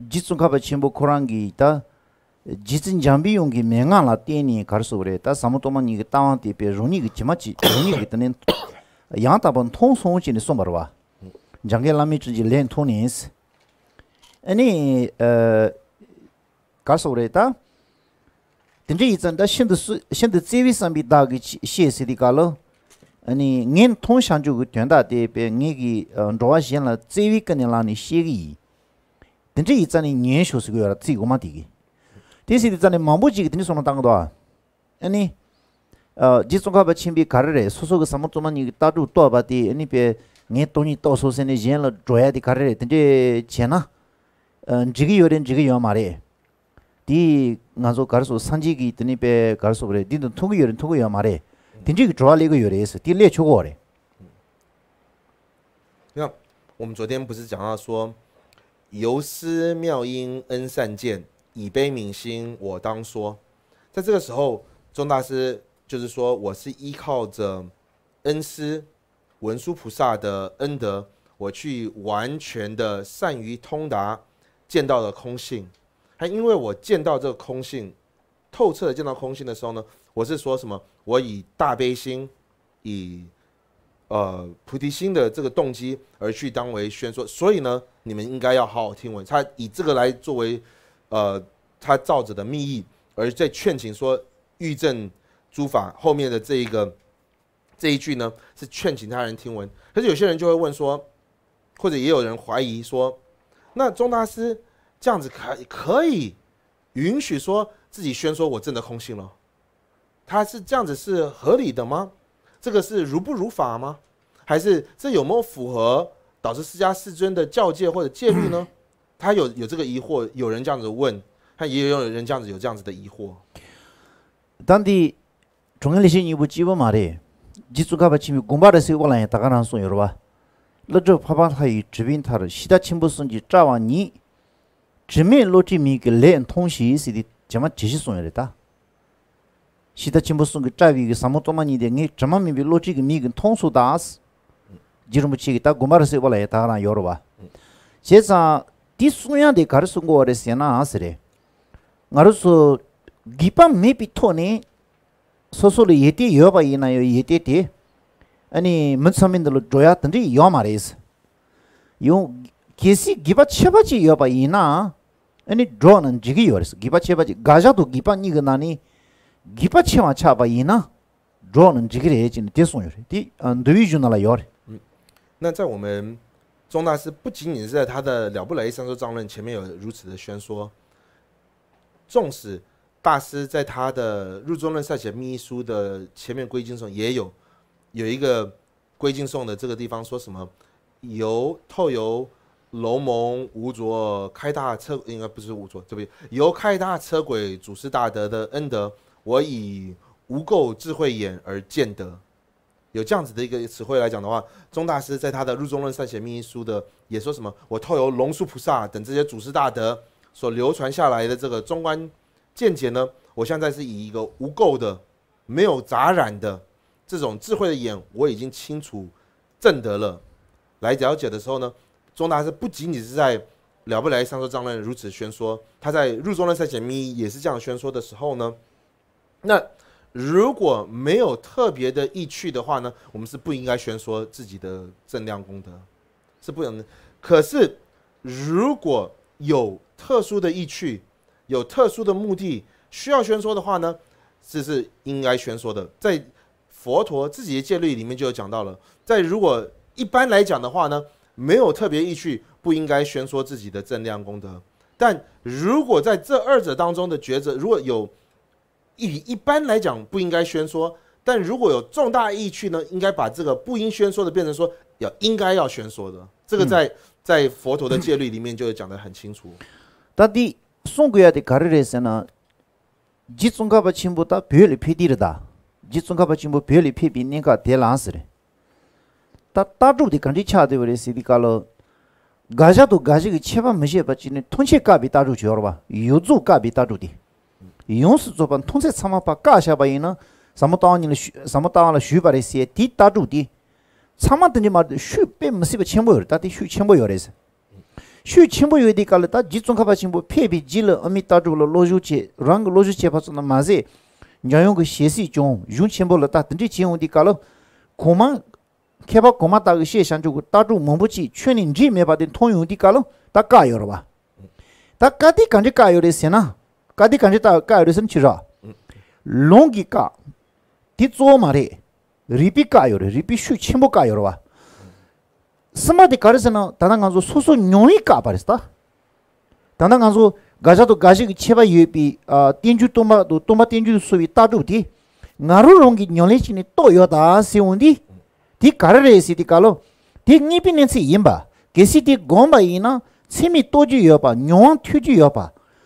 ji tsungkapa chenpo korangi ita ji tsung jambi yonggi mengangla teni karsu ure ita samutoma nyingi tawangti pe rungi ki chima chi rungi ki teni yang taban tong songchi ni sombarwa jange lami chunji len tong ni ensi eni karsu ure ita tenzi yi tsanda shen sambi daagichi xie sidi xie gi Tendri i tsani nyen shu su kuyo ra tsi goma digi. Tensi di tsani 由师妙因恩善见，以悲悯心我当说。在这个时候，钟大师就是说，我是依靠着恩师文殊菩萨的恩德，我去完全的善于通达见到了空性。还因为我见到这个空性，透彻的见到空性的时候呢，我是说什么？我以大悲心，以。呃，菩提心的这个动机而去当为宣说，所以呢，你们应该要好好听闻。他以这个来作为，呃，他造者的密意，而在劝请说欲证诸法后面的这一个这一句呢，是劝请他人听闻。可是有些人就会问说，或者也有人怀疑说，那宗大师这样子可可以允许说自己宣说我证的空性了？他是这样子是合理的吗？这个是如不如法吗？还是这有没有符合导致释迦世尊的教戒或者戒律呢？他有有这个疑惑，有人这样子问，他也有人这样子有这样子的疑惑。当地中央那些尼不基本嘛的，基础干部起，工巴的时候我那大家能送有了吧？那这怕怕他有证明他的其他全部送去，扎瓦尼，直面罗证明一个通同时是的，怎么继续送有来了？ 시다 침보송 짜위기 사모토마니데 네 점마미비 로직 미긴 통수다스 지름치기 딱 고마르세 볼에 다나 여러와 제사 디스냐데 가르스 아스레 나르스 기밤 메피토네 소소르 예티 요바이나 요 예티티 아니 문서민들로 조야 요마레스 요 계시 기바체바지 요바이나 아니 드론은 지기 요레스 기바 가자도 기바 니그나니 一百千万恰不住那来嗯，那在我们宗大师不仅仅是在他的了不雷三周藏论前面有如此的宣说，纵使大师在他的入宗论赛前秘书》的前面归经颂也有有一个归经颂的这个地方说什么由透由龙蒙无着开大车，应该不是无着这边由开大车轨祖师大德的恩德。我以无垢智慧眼而见得，有这样子的一个词汇来讲的话，宗大师在他的《入中论善显密书》的也说什么？我透由龙树菩萨等这些祖师大德所流传下来的这个中观见解呢，我现在是以一个无垢的、没有杂染的这种智慧的眼，我已经清楚证得了。来了解的时候呢，宗大师不仅仅是在了不来上说张论如此宣说，他在《入中论善显密也是这样宣说的时候呢。那如果没有特别的意趣的话呢，我们是不应该宣说自己的正量功德，是不能。可是如果有特殊的意趣，有特殊的目的需要宣说的话呢，这是应该宣说的。在佛陀自己的戒律里面就有讲到了，在如果一般来讲的话呢，没有特别意趣，不应该宣说自己的正量功德。但如果在这二者当中的抉择，如果有。一一般来讲不应该宣说，但如果有重大义趣呢，应该把这个不应宣说的变成说要应该要宣说的。这个在在佛陀的戒律里面就讲得很清楚。但你宋国的卡呢，集中他不听不到，别离偏地的，集中他不听不别离偏边那个地朗斯的。他打住的看这车的不是的卡罗，人家都人家个车没些把钱，同时卡比大柱去了吧，有做卡比大柱的。yung su 통세 tong tse tsama pa ka 티따주디 bayi na samota wang la xui ba re xie, di tato di tsama dange ma xui pe msi pa qienpo yore, dati xui qienpo yore se xui qienpo yore di ka ta ji zong ka pe pe ji le a mi tato lo rang pa nyayong la ta di mungpo chi me pa tong yung di ta yore ba ta yore se kati kanchi ta kaya resen chi ra longi ka ti tso ma re ripi kaya re, ripi shu chenpo kaya rwa sima di kari sena tanda nganzo su su nyoni ka pari sita tanda nganzo gaja tenju tomba, tomba tenju suwi tatu ti ngaru longi to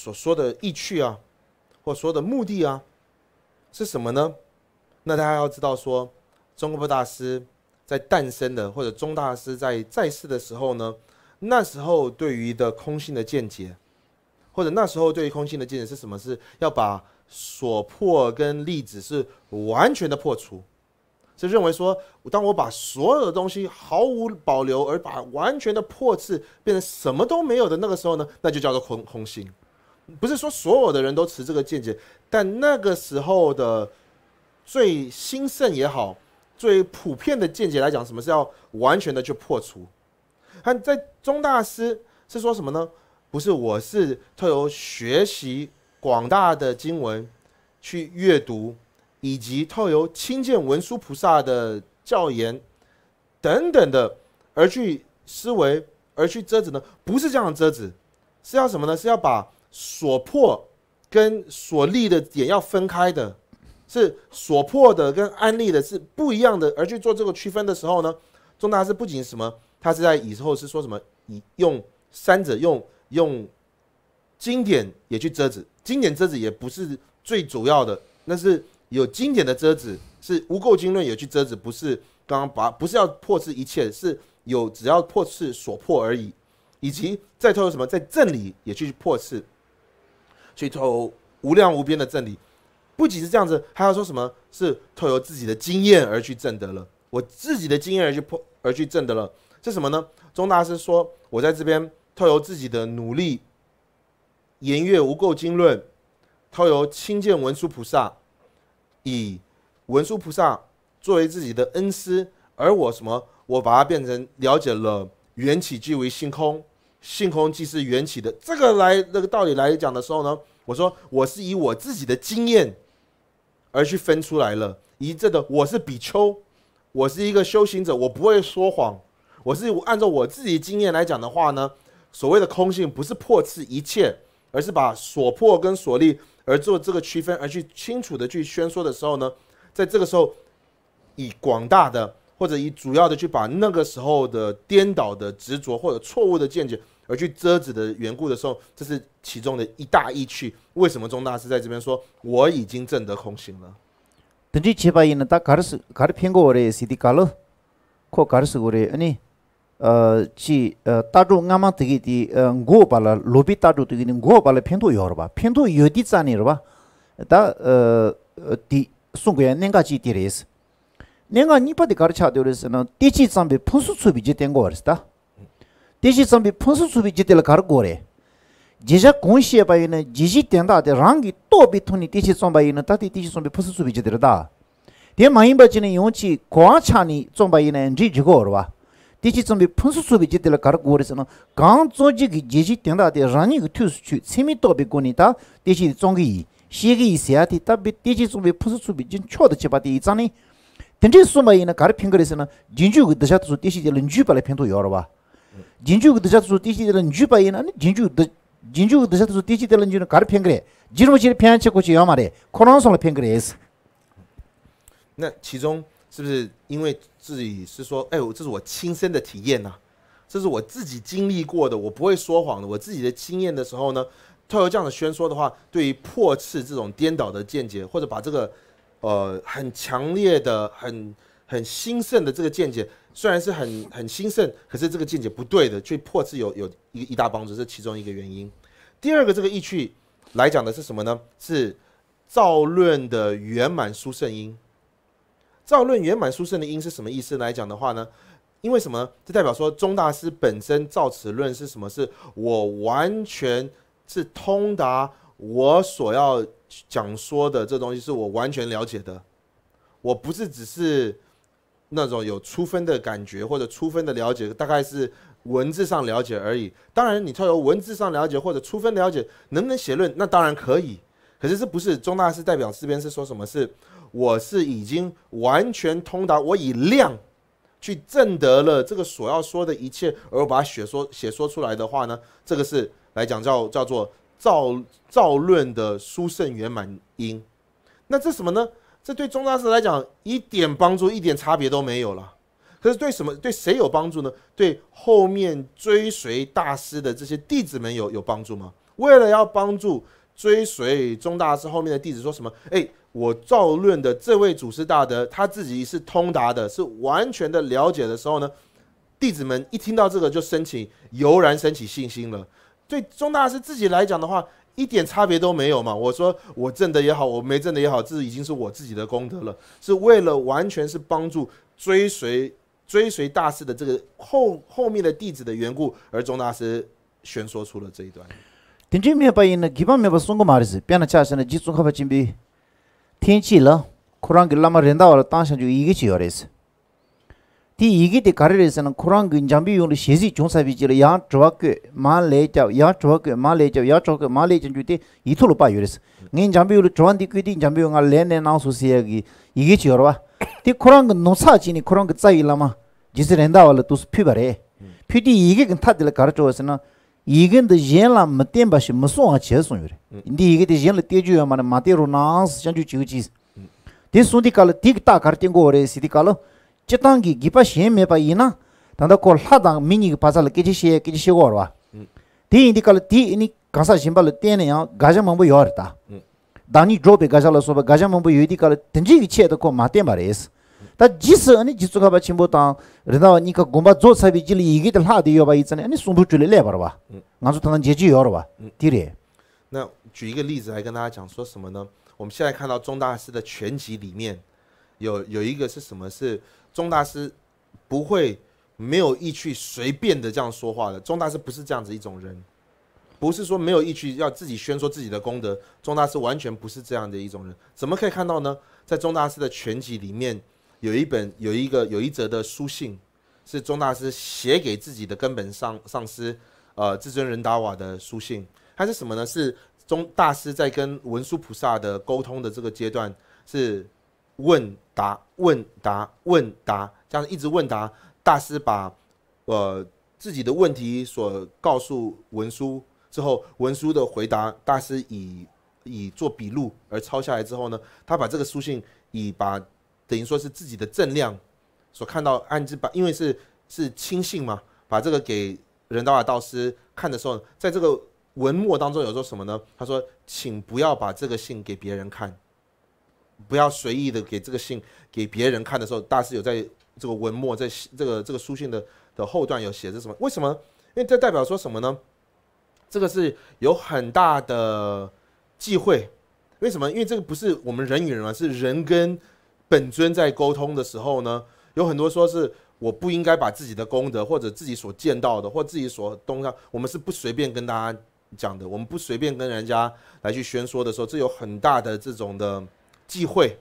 所说的意趣啊，或说的目的啊，是什么呢？那大家要知道，说中国大师在诞生的，或者中大师在在世的时候呢，那时候对于的空性的见解，或者那时候对于空性的见解是什么？是要把所破跟粒子是完全的破除，是认为说，当我把所有的东西毫无保留而把完全的破斥变成什么都没有的那个时候呢，那就叫做空空性。不是说所有的人都持这个见解，但那个时候的最兴盛也好，最普遍的见解来讲，什么是要完全的去破除？看在中大师是说什么呢？不是，我是透由学习广大的经文去阅读，以及透由亲见文殊菩萨的教言等等的，而去思维，而去遮止呢？不是这样的遮止，是要什么呢？是要把。所破跟所立的点要分开的，是所破的跟安立的是不一样的。而去做这个区分的时候呢，重大是不仅什么，他是在以后是说什么，以用三者用用经典也去遮止，经典遮止也不是最主要的，那是有经典的遮止，是无垢经论也去遮止，不是刚刚把不是要破斥一切，是有只要破斥所破而已，以及再透说什么在正理也去破斥。去透无量无边的真理，不仅是这样子，还要说什么？是透由自己的经验而去证得了，我自己的经验而去破而去证得了，这什么呢？钟大师说，我在这边透由自己的努力言阅《无垢经论》，透由亲见文殊菩萨，以文殊菩萨作为自己的恩师，而我什么？我把它变成了解了缘起即为星空。性空即是缘起的这个来那个道理来讲的时候呢，我说我是以我自己的经验而去分出来了。以这个我是比丘，我是一个修行者，我不会说谎。我是按照我自己经验来讲的话呢，所谓的空性不是破斥一切，而是把所破跟所立而做这个区分，而去清楚的去宣说的时候呢，在这个时候，以广大的。或者以主要的去把那个时候的颠倒的执着或者错误的见解而去遮止的缘故的时候，这是其中的一大意趣。为什么钟大师在这边说我已经证得空性了？等你七八年了，他卡的是卡的骗过我的是的卡了，或卡的是我的。你呃，去呃，大众阿妈自己的呃，过巴了，罗比大众自己的过巴了，偏多一二 내가 니빠데 가르쳐 드렸으나 띠치 쌈비 푼수 수비 제된 거 알았다. 띠치 쌈비 푼수 수비 제들 가르고래. 제자 공시에 바이는 지지 된다 때 랑기 또비 토니 띠치 쌈바이는 따디 띠치 쌈비 푼수 수비 제들다. 대 용치 고아차니 쌈바이는 지지고 얼와. 띠치 쌈비 푼수 수비 제들 가르고래서는 강 조직이 지지 된다 때 랑이 투스 세미 또비 고니다. 띠치 쫑기 시기 이세야티 답비 띠치 쌈비 푼수 진 초도 제바디 이잖니. 但这是嘛，么意呢？搞的偏格的是呢？金句，大下都说电视的人句把那偏都摇了吧？金句，的下都说电视的人句把意呢？那金句的金句，大下都说电视的人句呢搞的偏格的，你怎么的得偏格过去要嘛的？可能上了偏格的意思。那其中是不是因为自己是说，哎呦，这是我亲身的体验呐，这是我自己经历过的，我不会说谎的，我自己的经验的时候呢，他过这样的宣说的话，对于破斥这种颠倒的见解，或者把这个。呃，很强烈的、很很兴盛的这个见解，虽然是很很兴盛，可是这个见解不对的，最破斥有有一一大帮子，是其中一个原因。第二个，这个意趣来讲的是什么呢？是造论的圆满殊胜音。造论圆满殊胜的音是什么意思？来讲的话呢，因为什么？这代表说，宗大师本身造此论是什么？是我完全是通达我所要。讲说的这东西是我完全了解的，我不是只是那种有出分的感觉或者出分的了解，大概是文字上了解而已。当然，你靠由文字上了解或者出分了解，能不能写论？那当然可以。可是这不是中大师代表四边是说什么是我是已经完全通达，我以量去证得了这个所要说的一切，而我把写说写说出来的话呢，这个是来讲叫叫做。造造论的殊胜圆满因，那这什么呢？这对中大师来讲一点帮助一点差别都没有了。可是对什么？对谁有帮助呢？对后面追随大师的这些弟子们有有帮助吗？为了要帮助追随中大师后面的弟子，说什么？哎，我造论的这位祖师大德他自己是通达的，是完全的了解的时候呢，弟子们一听到这个就升起，油然升起信心了。对钟大师自己来讲的话，一点差别都没有嘛。我说我挣的也好，我没挣的也好，这已经是我自己的功德了，是为了完全是帮助追随追随大师的这个后后面的弟子的缘故，而钟大师宣说出了这一段。天气没有变呢，气本没把升过马还是？变了恰恰的今天可能金币，天气冷，可能给拉么人到了，当下就一个气热的是。Ti iki ti karere sanan Kurangu njambi yungli shesi chonsabi jiri yaa chwaakwe maa le chaw, yaa chwaakwe maa le chaw, yaa chwaakwe maa le chanchu ti ito lupa yuris. Ngay njambi yungli chwaandi kuy ti njambi yunga le ne naa su siya ki iki chi yorwa. Ti Kurangu nosa chi ni Kurangu tsa ila maa jisi pi ti shi ti chiyo Ti jitangi gipa xienmei pa yi na tangda la tang mi nyi pa zhala keji xie, keji xie korwa mm. ti yi di ti yi ni gansha la ti yi ni yang gajang mongpo mm. dani zhoubei gajang la soba gajang mongpo yoi di ka la tangji yi qie da ma tenpa tang rindawa gomba la di le mm. yorwa, 钟大师不会没有意趣随便的这样说话的。钟大师不是这样子一种人，不是说没有意趣要自己宣说自己的功德。钟大师完全不是这样的一种人。怎么可以看到呢？在钟大师的全集里面有一本有一个有一则的书信，是钟大师写给自己的根本上上师呃至尊仁达瓦的书信。它是什么呢？是钟大师在跟文殊菩萨的沟通的这个阶段是问。答问答问答这样一直问答，大师把呃自己的问题所告诉文书之后，文书的回答大师以以做笔录而抄下来之后呢，他把这个书信以把等于说是自己的正量所看到，安置把因为是是亲信嘛，把这个给人道尔道师看的时候，在这个文末当中有说什么呢？他说：“请不要把这个信给别人看。”不要随意的给这个信给别人看的时候，大师有在这个文末，在这个这个书信的的后段有写着什么？为什么？因为这代表说什么呢？这个是有很大的忌讳。为什么？因为这个不是我们人与人啊，是人跟本尊在沟通的时候呢，有很多说是我不应该把自己的功德或者自己所见到的或自己所东啊，我们是不随便跟大家讲的，我们不随便跟人家来去宣说的时候，这有很大的这种的。忌讳，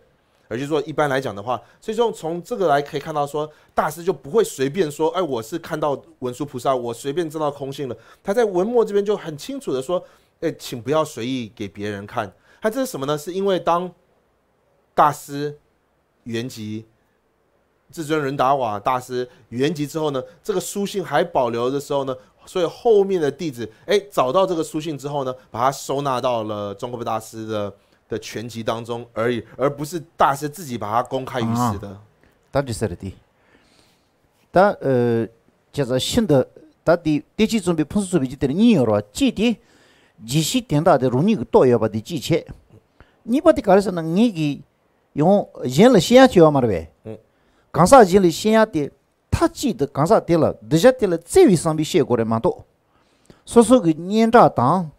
而且说一般来讲的话，所以说从这个来可以看到，说大师就不会随便说，哎，我是看到文殊菩萨，我随便知道空性了。他在文末这边就很清楚的说，哎，请不要随意给别人看。他这是什么呢？是因为当大师原籍。至尊仁达瓦大师圆寂之后呢，这个书信还保留的时候呢，所以后面的弟子，哎，找到这个书信之后呢，把它收纳到了中国的大师的。的全集当中而已，而不是大师自己把它公开于世的。他就说的，他呃，就是新的他的第准备彭斯准备就得了。你有了几点？你是听到的你个多要把的记起，你把的搞的是那个用印了线就要嘛的呗？嗯，刚啥印了线压的，他记得刚啥得了，直接得了，再为上面写过来蛮多。说说给年账单，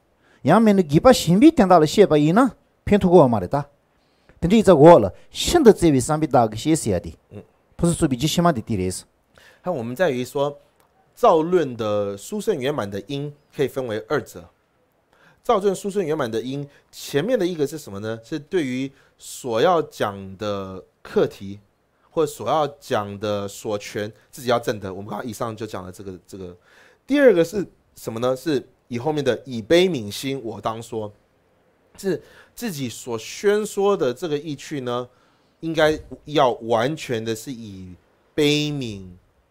杨明的几把新笔听到了写不赢了。偏通过阿嘛的打，等这一在过了，现在这位上比打个些些的，不是说比吉什么的提雷斯。那我们在于说，造论的殊胜圆满的因可以分为二者。造论殊胜圆满的因，前面的一个是什么呢？是对于所要讲的课题，或所要讲的所诠自己要证得。我们刚刚以上就讲了这个这个。第二个是什么呢？是以后面的以悲悯心我当说。是自己所宣说的这个意趣呢，应该要完全的是以悲悯、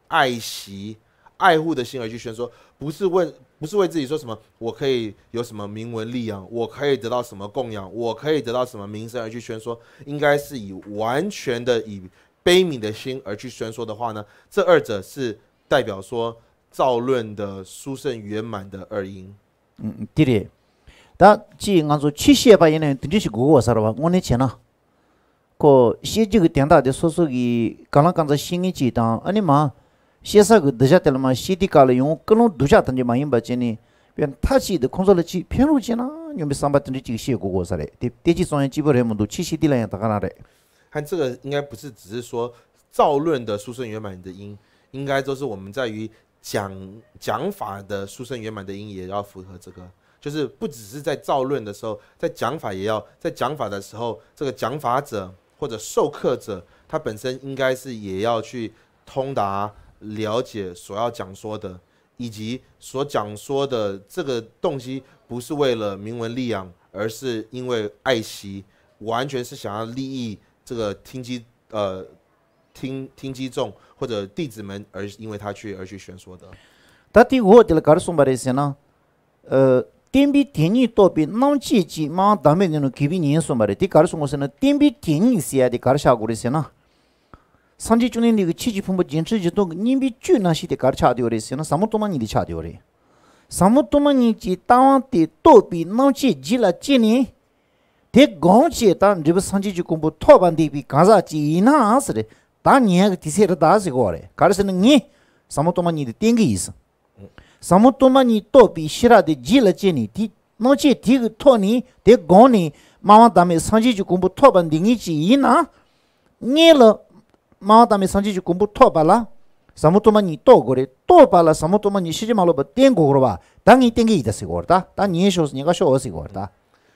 爱惜、爱护的心而去宣说，不是问，不是为自己说什么我可以有什么名闻利养，我可以得到什么供养，我可以得到什么名声而去宣说，应该是以完全的以悲悯的心而去宣说的话呢？这二者是代表说造论的殊胜圆满的二因，嗯，弟弟。但即按说七夕也把因呢，等于是国果啥了吧？我那前呢。过，先这个听他的所说给讲了讲着新一级当，啊，尼嘛，先上个对象的嘛，先地界了用，可能对象等些嘛，因不切呢？不然他去的，看在了去偏路去呢，用不上百等的去写果果啥嘞？迭几双眼基本全部都七夕的了也大概那嘞。看这个应该不是只是说造论的书生圆满的因，应该就是我们在于讲讲法的书生圆满的因，也要符合这个。就是不只是在造论的时候，在讲法也要在讲法的时候，这个讲法者或者授课者，他本身应该是也要去通达了解所要讲说的，以及所讲说的这个动机，不是为了名闻利养，而是因为爱惜，完全是想要利益这个听机呃听听机众或者弟子们，而因为他去而去宣说的。第个就是呢？呃。tenbi tenyi tobi nam chi chi maa dame nino kibi nyen so mara, di se na tenbi tenyi siya di kari se na. Sanji chunen di chi chi pumbo jen chi chi tong nimbi chu na shi di kari se na samutoma Samutoma chi tawaan chi la chi gong chi riba sanji chi kaza chi aga se samutoma isa. 什么托玛你盗比西拉的几了千亩地，那些地个托尼得过年，妈妈他们上级就公布托办的年纪一拿，拿了妈妈他们上级就公布托办了，什么托玛你多过了，托办了什么托玛你世界嘛罗把天过过了，当年天个意思过来，当你也是你个说我是过来。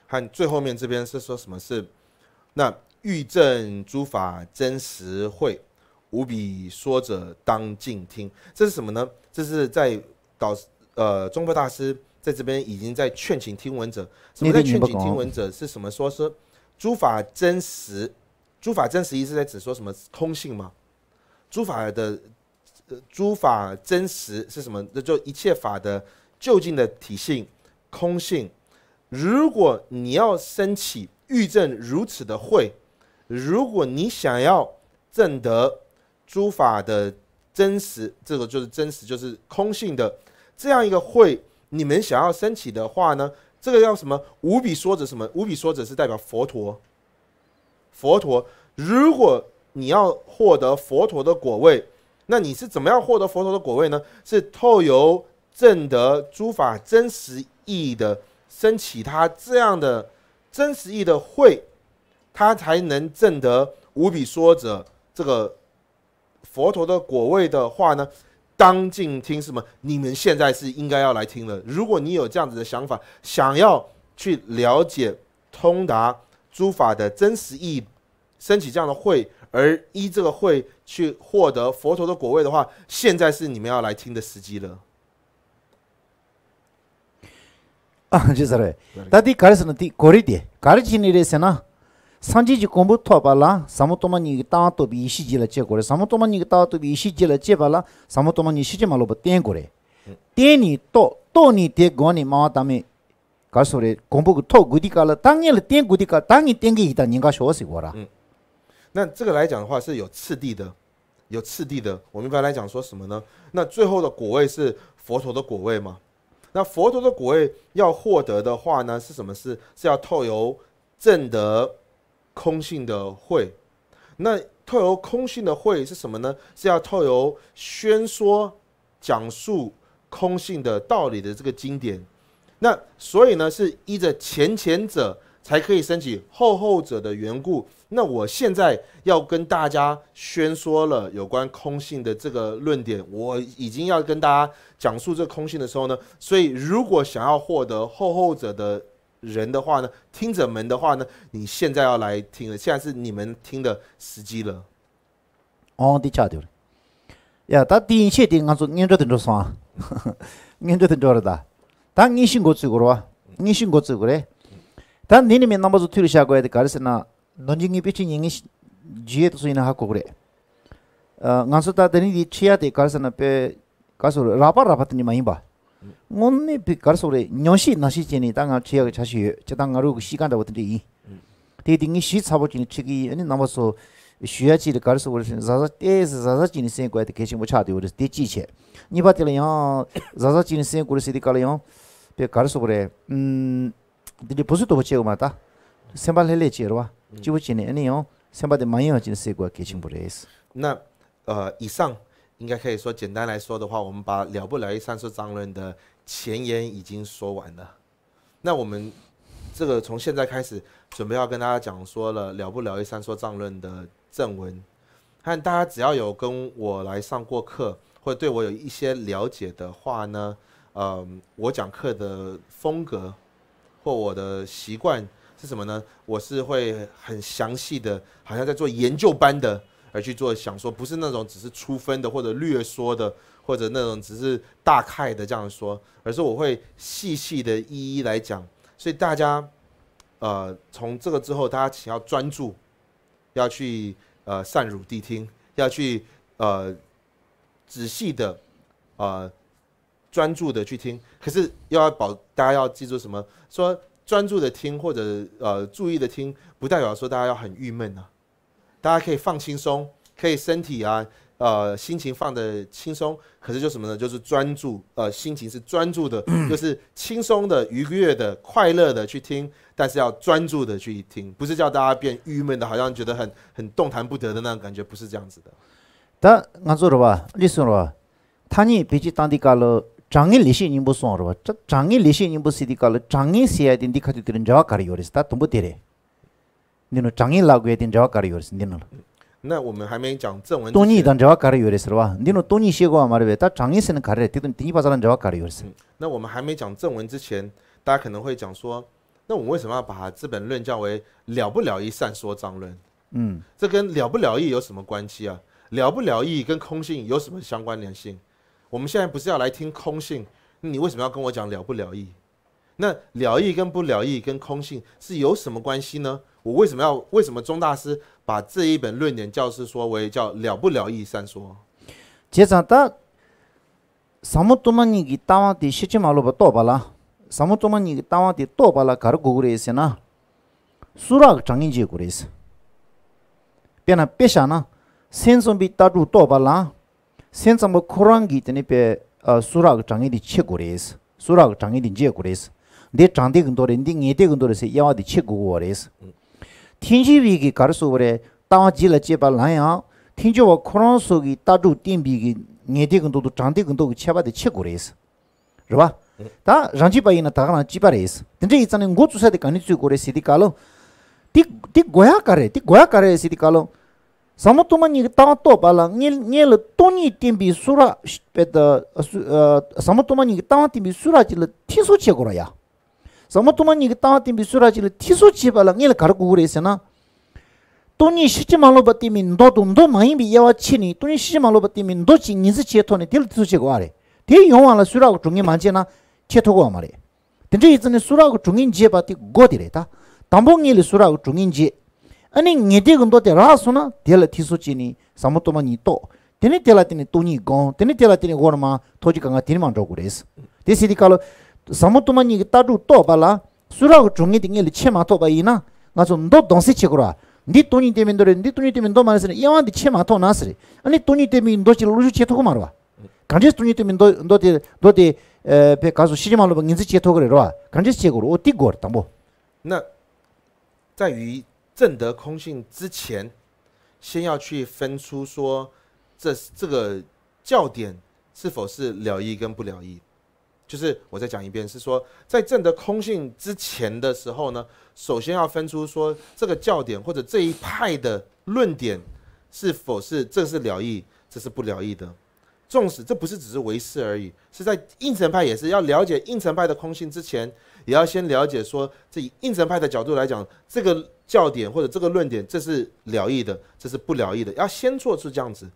看最后面这边是说什么是那欲证诸法真实会。无比说者当静听，这是什么呢？这是在。导呃，中国大师在这边已经在劝请听闻者，什么在劝请听闻者？是什么？说是诸法真实，诸法真实意思在指说什么？空性吗？诸法的诸法真实是什么？那就一切法的究竟的体性，空性。如果你要升起欲证如此的慧，如果你想要证得诸法的真实，这个就是真实，就是空性的。这样一个会，你们想要升起的话呢？这个要什么？无比说者什么？无比说者是代表佛陀。佛陀，如果你要获得佛陀的果位，那你是怎么样获得佛陀的果位呢？是透由证得诸法真实义的升起，他这样的真实义的会，他才能证得无比说者这个佛陀的果位的话呢？当静听什么？你们现在是应该要来听了。如果你有这样子的想法，想要去了解通达诸法的真实义，升起这样的会，而依这个会去获得佛陀的果位的话，现在是你们要来听的时机了。上级就公布脱班了，什么多么人个都比一些级了接过来，什么多么人个都比一些级了接班了，什么多么人些级马路不点过来，点你到到你点过你妈他们，告诉嘞，公布个脱谷地卡了，当年了点谷地卡，当年点个一旦人家学习过了。嗯，那这个来讲的话是有次第的，有次第的。我们一般来讲说什么呢？那最后的果位是佛陀的果位吗？那佛陀的果位要获得的话呢，是什么？是是要透由正德。空性的会，那透由空性的会是什么呢？是要透由宣说、讲述空性的道理的这个经典。那所以呢，是依着前前者才可以升起后后者的缘故。那我现在要跟大家宣说了有关空性的这个论点，我已经要跟大家讲述这空性的时候呢，所以如果想要获得后后者的。人的话呢，听者们的话呢，你现在要来听了，现在是你们听的时机了。哦，得加掉呀，他第一次，俺说，俺就听着说啊，俺就着了的。但你信过这个了？你信过这个嘞？但你里面那么做偷的下个月的，可是呢，侬今一天，你去，几月多岁呢？还过来？呃，俺说他，他你第一次的，是呢，被，他说，哪怕哪怕你没吧。ngonne pe kar sore nyoshi nashi chini ta nga 시간도 chashi yo chata nga rogu shi kanda wotante yi mm. te tingi shi sabo chini chigi ane nama so shuya chiri kar sore zaza te zaza chini sen kwaya te keshi mocha de wotis 아니요 chi che nipa tila yang zaza 应该可以说，简单来说的话，我们把《了不了一三说藏论》的前言已经说完了。那我们这个从现在开始准备要跟大家讲说了《了不了一三说藏论》的正文。看大家只要有跟我来上过课，或对我有一些了解的话呢，呃，我讲课的风格或我的习惯是什么呢？我是会很详细的，好像在做研究班的。而去做，想说不是那种只是粗分的，或者略说的，或者那种只是大概的这样说，而是我会细细的一一来讲。所以大家，呃，从这个之后，大家请要专注，要去呃善汝谛听，要去呃仔细的，呃专注的去听。可是要保大家要记住什么？说专注的听或者呃注意的听，不代表说大家要很郁闷啊。大家可以放轻松，可以身体啊，呃，心情放的轻松。可是就什么呢？就是专注，呃，心情是专注的，就是轻松的、愉悦的、快乐的去听。但是要专注的去听，不是叫大家变郁闷的，好像觉得很很动弹不得的那种感觉，不是这样子的。但俺说了吧，你说了吧，他你别去当地搞了，长年利息你不算了吧？这长年利息你不算的搞了，长年下来，你得看就有人交咖里哦，是吧？都不对的。你定有是那我们还没讲正文。多尼当有是你多尼写过嘛的呗，是能这第有那我们还没讲正文之前，大家可能会讲说：那我为什么要把《资本论》叫为了不了义善说章论？嗯，这跟了不了义有什么关系啊？了不了义跟空性有什么相关联性？我们现在不是要来听空性？你为什么要跟我讲了不了义？那了义跟不了义跟空性是有什么关系呢？我为什么要为什么钟大师把这一本论点教师说为叫了不了义三说？其实，他什么他妈你给大王的西天马路不多罢了，什么他妈你给大王的多罢了，可是骨子里意思呢，苏拉长眼睛骨子里，别那别想呐，先生别打住多罢了，先从么可朗给的那边呃，苏拉长眼的七骨子里，苏拉长眼的几骨子里，你长得更多了，你矮得更多的是因的七骨骨子 tingji wiki karso wale tawa jila jeba tadu tingbi ki nye de gandu chante gandu de che go isi rwa taa rangji na taga rangji re isi tenze i tsani ngu kani tsui goya kare, goya kare tawa to toni sura tawa sura ya samatumani ki taa timbi suraji li tisu chiba la ngi la karku ure se na tuni shichi maloba timi ndo tu ndo mayimbi yawa chi ni tuni shichi maloba timi ndo chi nizi che to ni tila tisu che kuwa re te yonwa la suraku chungi manche na che to kuwa ma re na 什么他妈你打住，多吧啦？虽然说中医定义的切脉多吧一点呐，我从多当时切过来。你中医这边多来，你中医这边多来是呢，一般都切脉多拿手的。那你中医这边多切了多久切头骨嘛了？感觉中医这边多多的多的呃，比如说说西医嘛，多把硬是切头骨的了。感觉切过了，我切过了，懂不？那在于证得空性之前，先要去分出说这这个教点是否是了义跟不了义。就是我再讲一遍，是说在证得空性之前的时候呢，首先要分出说这个教点或者这一派的论点是否是正是了义，这是不了义的。纵使这不是只是为师而已，是在应承派也是要了解应承派的空性之前，也要先了解说，这以应承派的角度来讲，这个教点或者这个论点这是了义的，这是不了义的，要先做出这样子。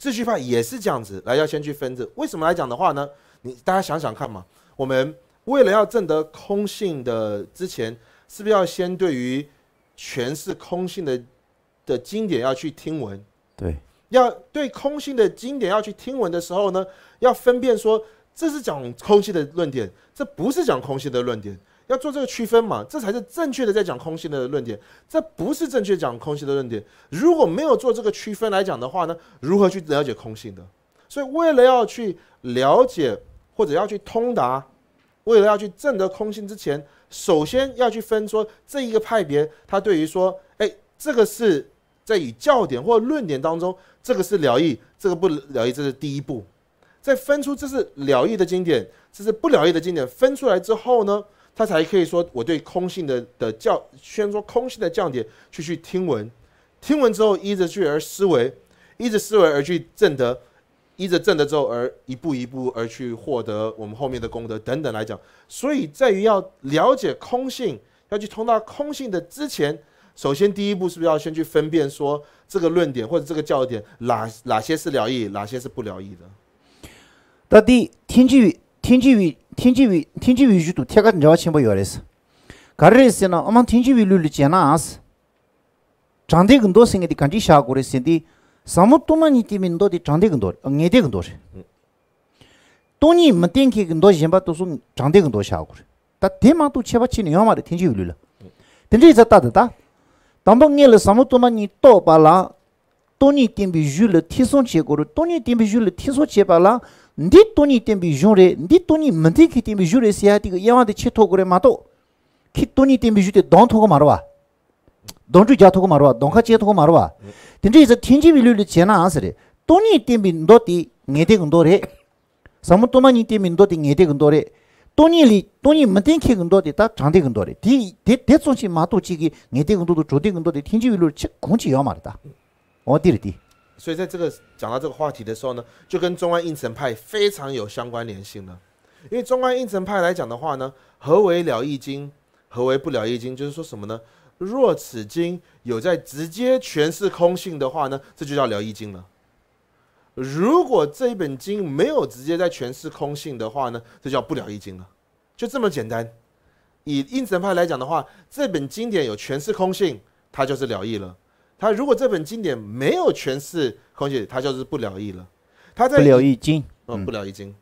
秩序派也是这样子，来要先去分这为什么来讲的话呢？你大家想想看嘛，我们为了要证得空性的之前，是不是要先对于诠释空性的的经典要去听闻？对，要对空性的经典要去听闻的时候呢，要分辨说这是讲空性的论点，这不是讲空性的论点。要做这个区分嘛，这才是正确的在讲空性的论点，这不是正确讲空性的论点。如果没有做这个区分来讲的话呢，如何去了解空性的？所以为了要去了解。或者要去通达，为了要去证得空性之前，首先要去分说这一个派别，他对于说，哎，这个是在以教点或论点当中，这个是了义，这个不了义，这是第一步。再分出这是了义的经典，这是不了义的经典，分出来之后呢，他才可以说我对空性的的教，宣说空性的教点去去听闻，听闻之后依着去而思维，依着思维而去证得。依着正的咒而一步一步而去获得我们后面的功德等等来讲，所以在于要了解空性，要去通达空性的之前，首先第一步是不是要先去分辨说这个论点或者这个教点哪哪些是了义，哪些是不了义的？那第天机位、天机位、天机位、天机位，就多贴个你叫我钱不有的是，搞来事呢？我们天机位六六讲那啥是，长得跟多生的干净小狗的心的。samutumani ti min do di chande gendo, nge de gendo shi. Toni matenki gendo zhenpa tosu Ta cheba chi ni de la. za ta ta. samutumani to toni le che toni le che ndi toni re, ndi toni re siya di de che to re ki toni de don to 当就讲托个马路啊，当初讲托个马路啊，等一次天气规律的前单讲是的，多年一点变多的，年头更多的，什么多年一点变多的，年头更多的，多年里多年没点开更多的，它长的更多的，第第这种西马多几个年头更多的，主题更多的天气规律，这空气要嘛的哒，我听了的。所以在这个讲到这个话题的时候呢，就跟中安应城派非常有相关联性呢。因为中安应城派来讲的话呢，何为了易经，何为不了易经，就是说什么呢？若此经有在直接诠释空性的话呢，这就叫了义经了。如果这一本经没有直接在诠释空性的话呢，这叫不了义经了。就这么简单。以印神派来讲的话，这本经典有诠释空性，它就是了义了。它如果这本经典没有诠释空性，它就是不了义了。它在不了义经。嗯，不了义经。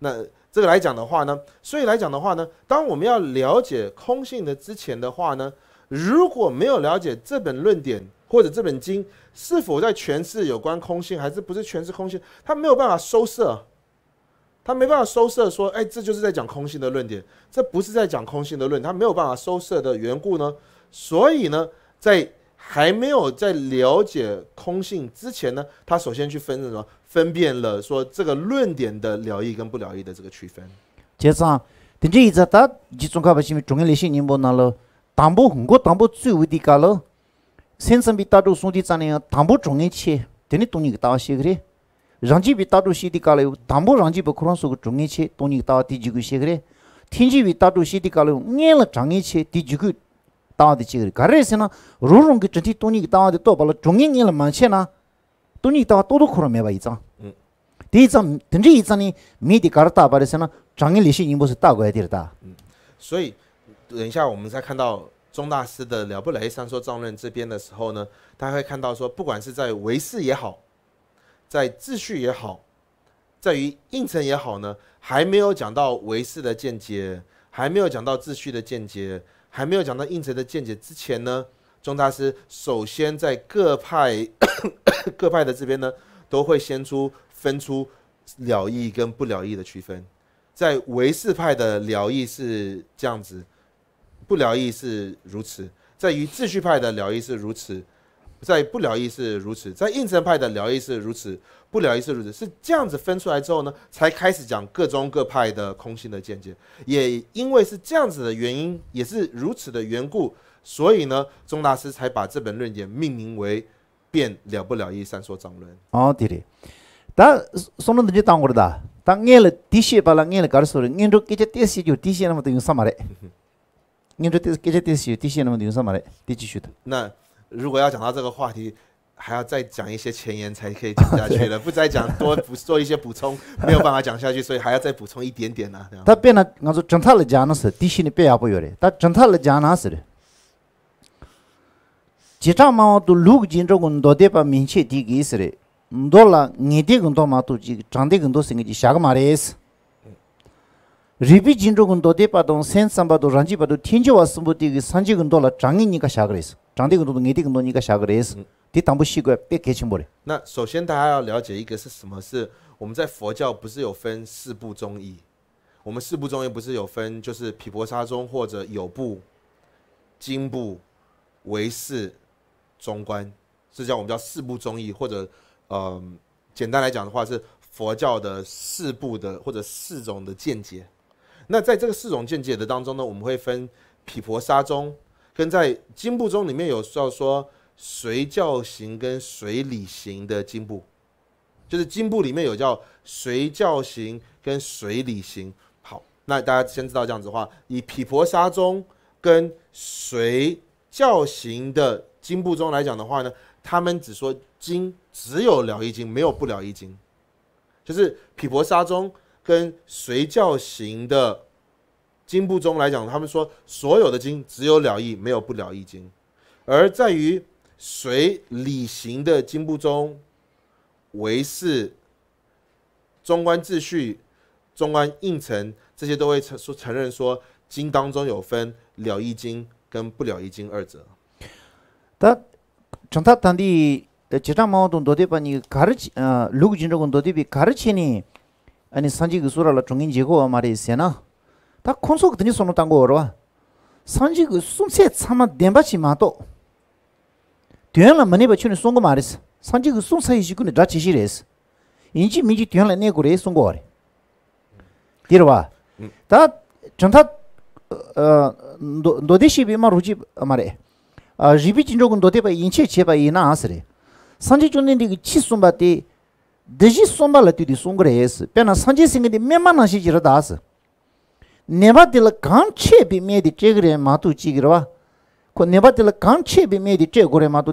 那这个来讲的话呢，所以来讲的话呢，当我们要了解空性的之前的话呢。如果没有了解这本论点或者这本经是否在诠释有关空性，还是不是诠释空性，他没有办法收摄，他没办法收摄说，哎，这就是在讲空性的论点，这不是在讲空性的论他没有办法收摄的缘故呢。所以呢，在还没有在了解空性之前呢，他首先去分什么？分辨了说这个论点的了义跟不了义的这个区分。先生，你这一则，你总看不起中央电宁波拿了。tambo ngo tambo tsu wi di kalo sen sam bi ta do su di tsan ne tambo chong ne che de ni tong ni ta shi gre rang ji bi ta do shi di kalo tambo rang ji bo khron su go la chang ne che ti ji gu ta de chi na 等一下，我们再看到钟大师的《不了不离三说藏论》这边的时候呢，他会看到说，不管是在维世也好，在秩序也好，在于应承也好呢，还没有讲到维世的见解，还没有讲到秩序的见解，还没有讲到应承的见解之前呢，钟大师首先在各派 各派的这边呢，都会先出分出了意跟不了意的区分，在维世派的了意是这样子。不了意是如此，在于秩序派的了意是如此，在不了意是如此，在应身派的了意是如此，不了意是如此，是这样子分出来之后呢，才开始讲各宗各派的空心的见解。也因为是这样子的原因，也是如此的缘故，所以呢，宗大师才把这本论点命名为《变了不了意三说章论》。哦，对的。但诵论的就当我的，当念了地心，把那念了搞的时候，念着，给这地心就底线那么等于什么嘞？你说电，这些电些底线的问题是什么嘞？继续的。那如果要讲到这个话题，还要再讲一些前言才可以讲下去了。不再讲多补做一些补充，没有办法讲下去，所以还要再补充一点点呢。他变那，我说正常来讲那是，底线的变也不有的。他正常来讲那是的。机场嘛，都六个金钟，工都得把名确的给意的。多到了，你的工到嘛，都就涨的更多，是个去？下个嘛意是。那首先大家要了解一个是什么？是我们在佛教不是有分四部中义，我们四部中义不是有分就是毗婆沙宗或者有部、经部、唯识、中观，是叫我们叫四部中义，或者嗯，简单来讲的话是佛教的四部的或者四种的见解。那在这个四种见解的当中呢，我们会分毗婆沙宗跟在经部中里面有叫说随教行跟随理行的经部，就是经部里面有叫随教行跟随理行。好，那大家先知道这样子的话，以毗婆沙宗跟随教行的经部中来讲的话呢，他们只说经只有了一经，没有不了一经，就是毗婆沙宗。跟随教行的金部中来讲，他们说所有的经只有了义，没有不了义经；而在于随理行的金部中，唯是中观秩序、中观应成，这些都会承说承认说经当中有分了义经跟不了义经二者。但蒋大堂的这张毛泽东的图片，卡尔钦啊，卢俊荣的图片，卡尔钦呢？ 아니 산지 그 수라라 중인 지고 말이 다 콘속 드니 손으로 당고 얼어 산지 그 숨세 참아 냄바치 마토 되나 많이 받치는 송고 말이스 산지 그 숨세 지구네 다 지시레스 인지 미지 되나 내고레 송고 오래 다 전타 어 도대시 비마 루지 말에 아 지비 진족은 도데바 인체 제바 이나 아스레 산지 존딘디 치숨바티 대지 sōmbā lā tū tī sōnggara yēsī, pē nā sāngjī sīngi tī 코 네바딜 nā shī jirā dāsī. Nēpā tī lā kāng chē pī mē tī chē gharī mā tū chī gharī wā, kō nēpā tī lā kāng chē pī mē tī chē gharī mā tū,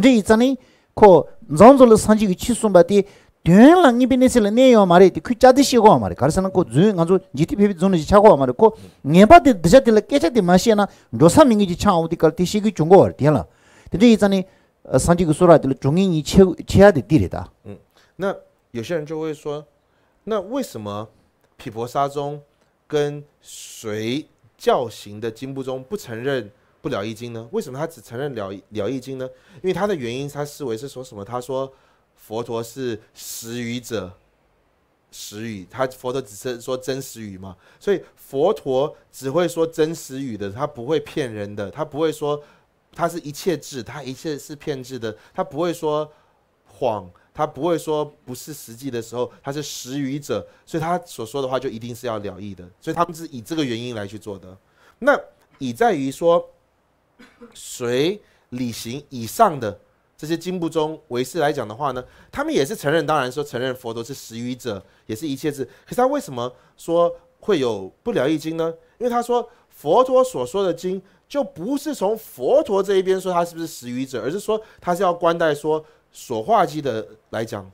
nēpā kō nā tsa tsa 对了，你比那些人厉害，我们来，可以招一些过来，我们来。可那个，所以，按照集体行为，只能招过来。可，你把这大家的，大家的，马西亚那罗萨明吉，就唱奥迪卡尔，这些个中国来的，对这一张呢，呃，上级的说了，中国已经欠欠下的地雷了。嗯，那有些人就会说，那为什么毗婆沙宗跟随教行的经部宗不承认不了一经呢？为什么他只承认了了一经呢？因为他的原因，他思维是说什么？他说。佛陀是实语者，实语，他佛陀只是说真实语嘛，所以佛陀只会说真实语的，他不会骗人的，他不会说他是一切智，他一切是骗智的，他不会说谎，他不会说不是实际的时候，他是实语者，所以他所说的话就一定是要了义的，所以他们是以这个原因来去做的。那以在于说，谁履行以上的？这些经部中为师来讲的话呢，他们也是承认，当然说承认佛陀是实语者，也是一切智。可是他为什么说会有不了一经呢？因为他说佛陀所说的经，就不是从佛陀这一边说他是不是实语者，而是说他是要关待说所化机的来讲，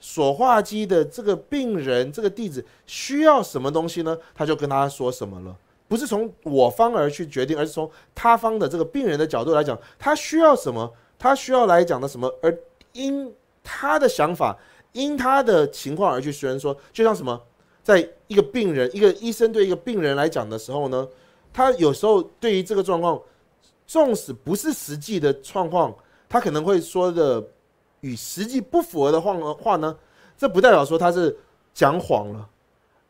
所化机的这个病人、这个弟子需要什么东西呢？他就跟他说什么了，不是从我方而去决定，而是从他方的这个病人的角度来讲，他需要什么。他需要来讲的什么？而因他的想法，因他的情况而去说。说就像什么，在一个病人，一个医生对一个病人来讲的时候呢，他有时候对于这个状况，纵使不是实际的状况，他可能会说的与实际不符合的话话呢，这不代表说他是讲谎了，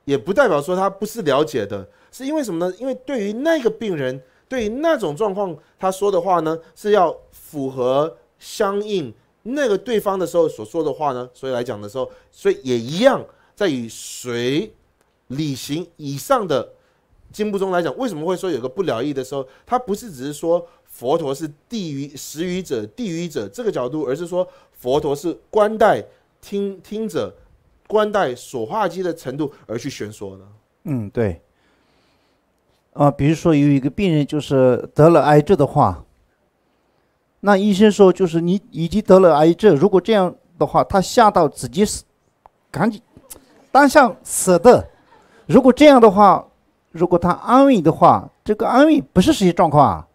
也不代表说他不是了解的，是因为什么呢？因为对于那个病人，对于那种状况，他说的话呢是要。符合相应那个对方的时候所说的话呢？所以来讲的时候，所以也一样，在与谁理行以上的经部中来讲，为什么会说有个不了义的时候？他不是只是说佛陀是地狱识于者、地狱者这个角度，而是说佛陀是观待听听者、观待所化机的程度而去宣说呢？嗯，对。啊，比如说有一个病人就是得了癌症的话。那医生说，就是你已经得了癌症，如果这样的话，他吓到直接死，赶紧，当下死的。如果这样的话，如果他安慰的话，这个安慰不是实际状况啊，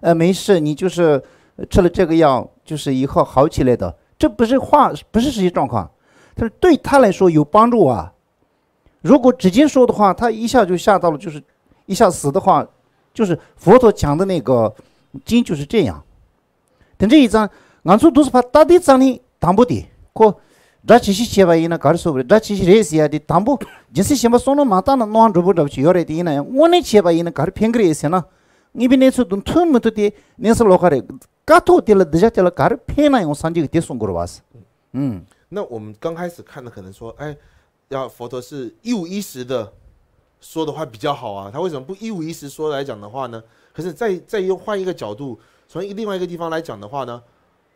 呃，没事，你就是吃了这个药，就是以后好起来的，这不是话，不是实际状况。但是对他来说有帮助啊。如果直接说的话，他一下就吓到了，就是一下死的话，就是佛陀讲的那个经就是这样。真正伊赞，甘肃多数怕塔地赞尼唐布地，可，达西西西呀巴依那卡日所布，达西西热西呀地唐布，净是西马索诺马塔那诺汉罗布达布奇，而提依那呀，翁内西呀巴依那卡日偏格热西那，伊比涅苏顿吞姆托地涅苏洛克勒，卡托地了，达扎地了卡日偏那呀，我三地个地诵过了哇斯。嗯，那我们刚开始看的可能说，哎，要佛陀是一五一十的说的话比较好啊，他为什么不一五一十说来讲的话呢？可是再再用换一个角度。从另外一个地方来讲的话呢，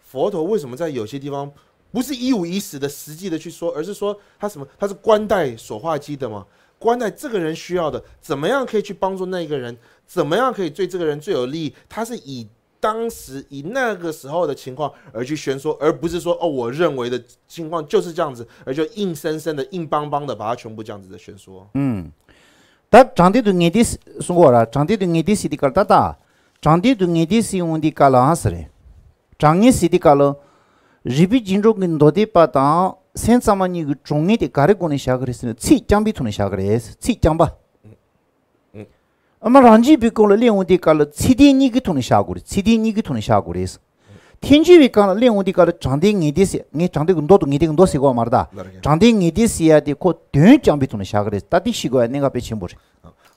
佛陀为什么在有些地方不是一五一十的、实际的去说，而是说他什么？他是官待所化机的嘛？关待这个人需要的，怎么样可以去帮助那个人？怎么样可以对这个人最有利益？他是以当时以那个时候的情况而去宣说，而不是说哦，我认为的情况就是这样子，而就硬生生的、硬邦邦的把它全部这样子的宣说。嗯，但长帝对的是说过了，长地对你的是的个大大。chandi du ngi di si undi kala asre changi si di kala ribi jinro gin do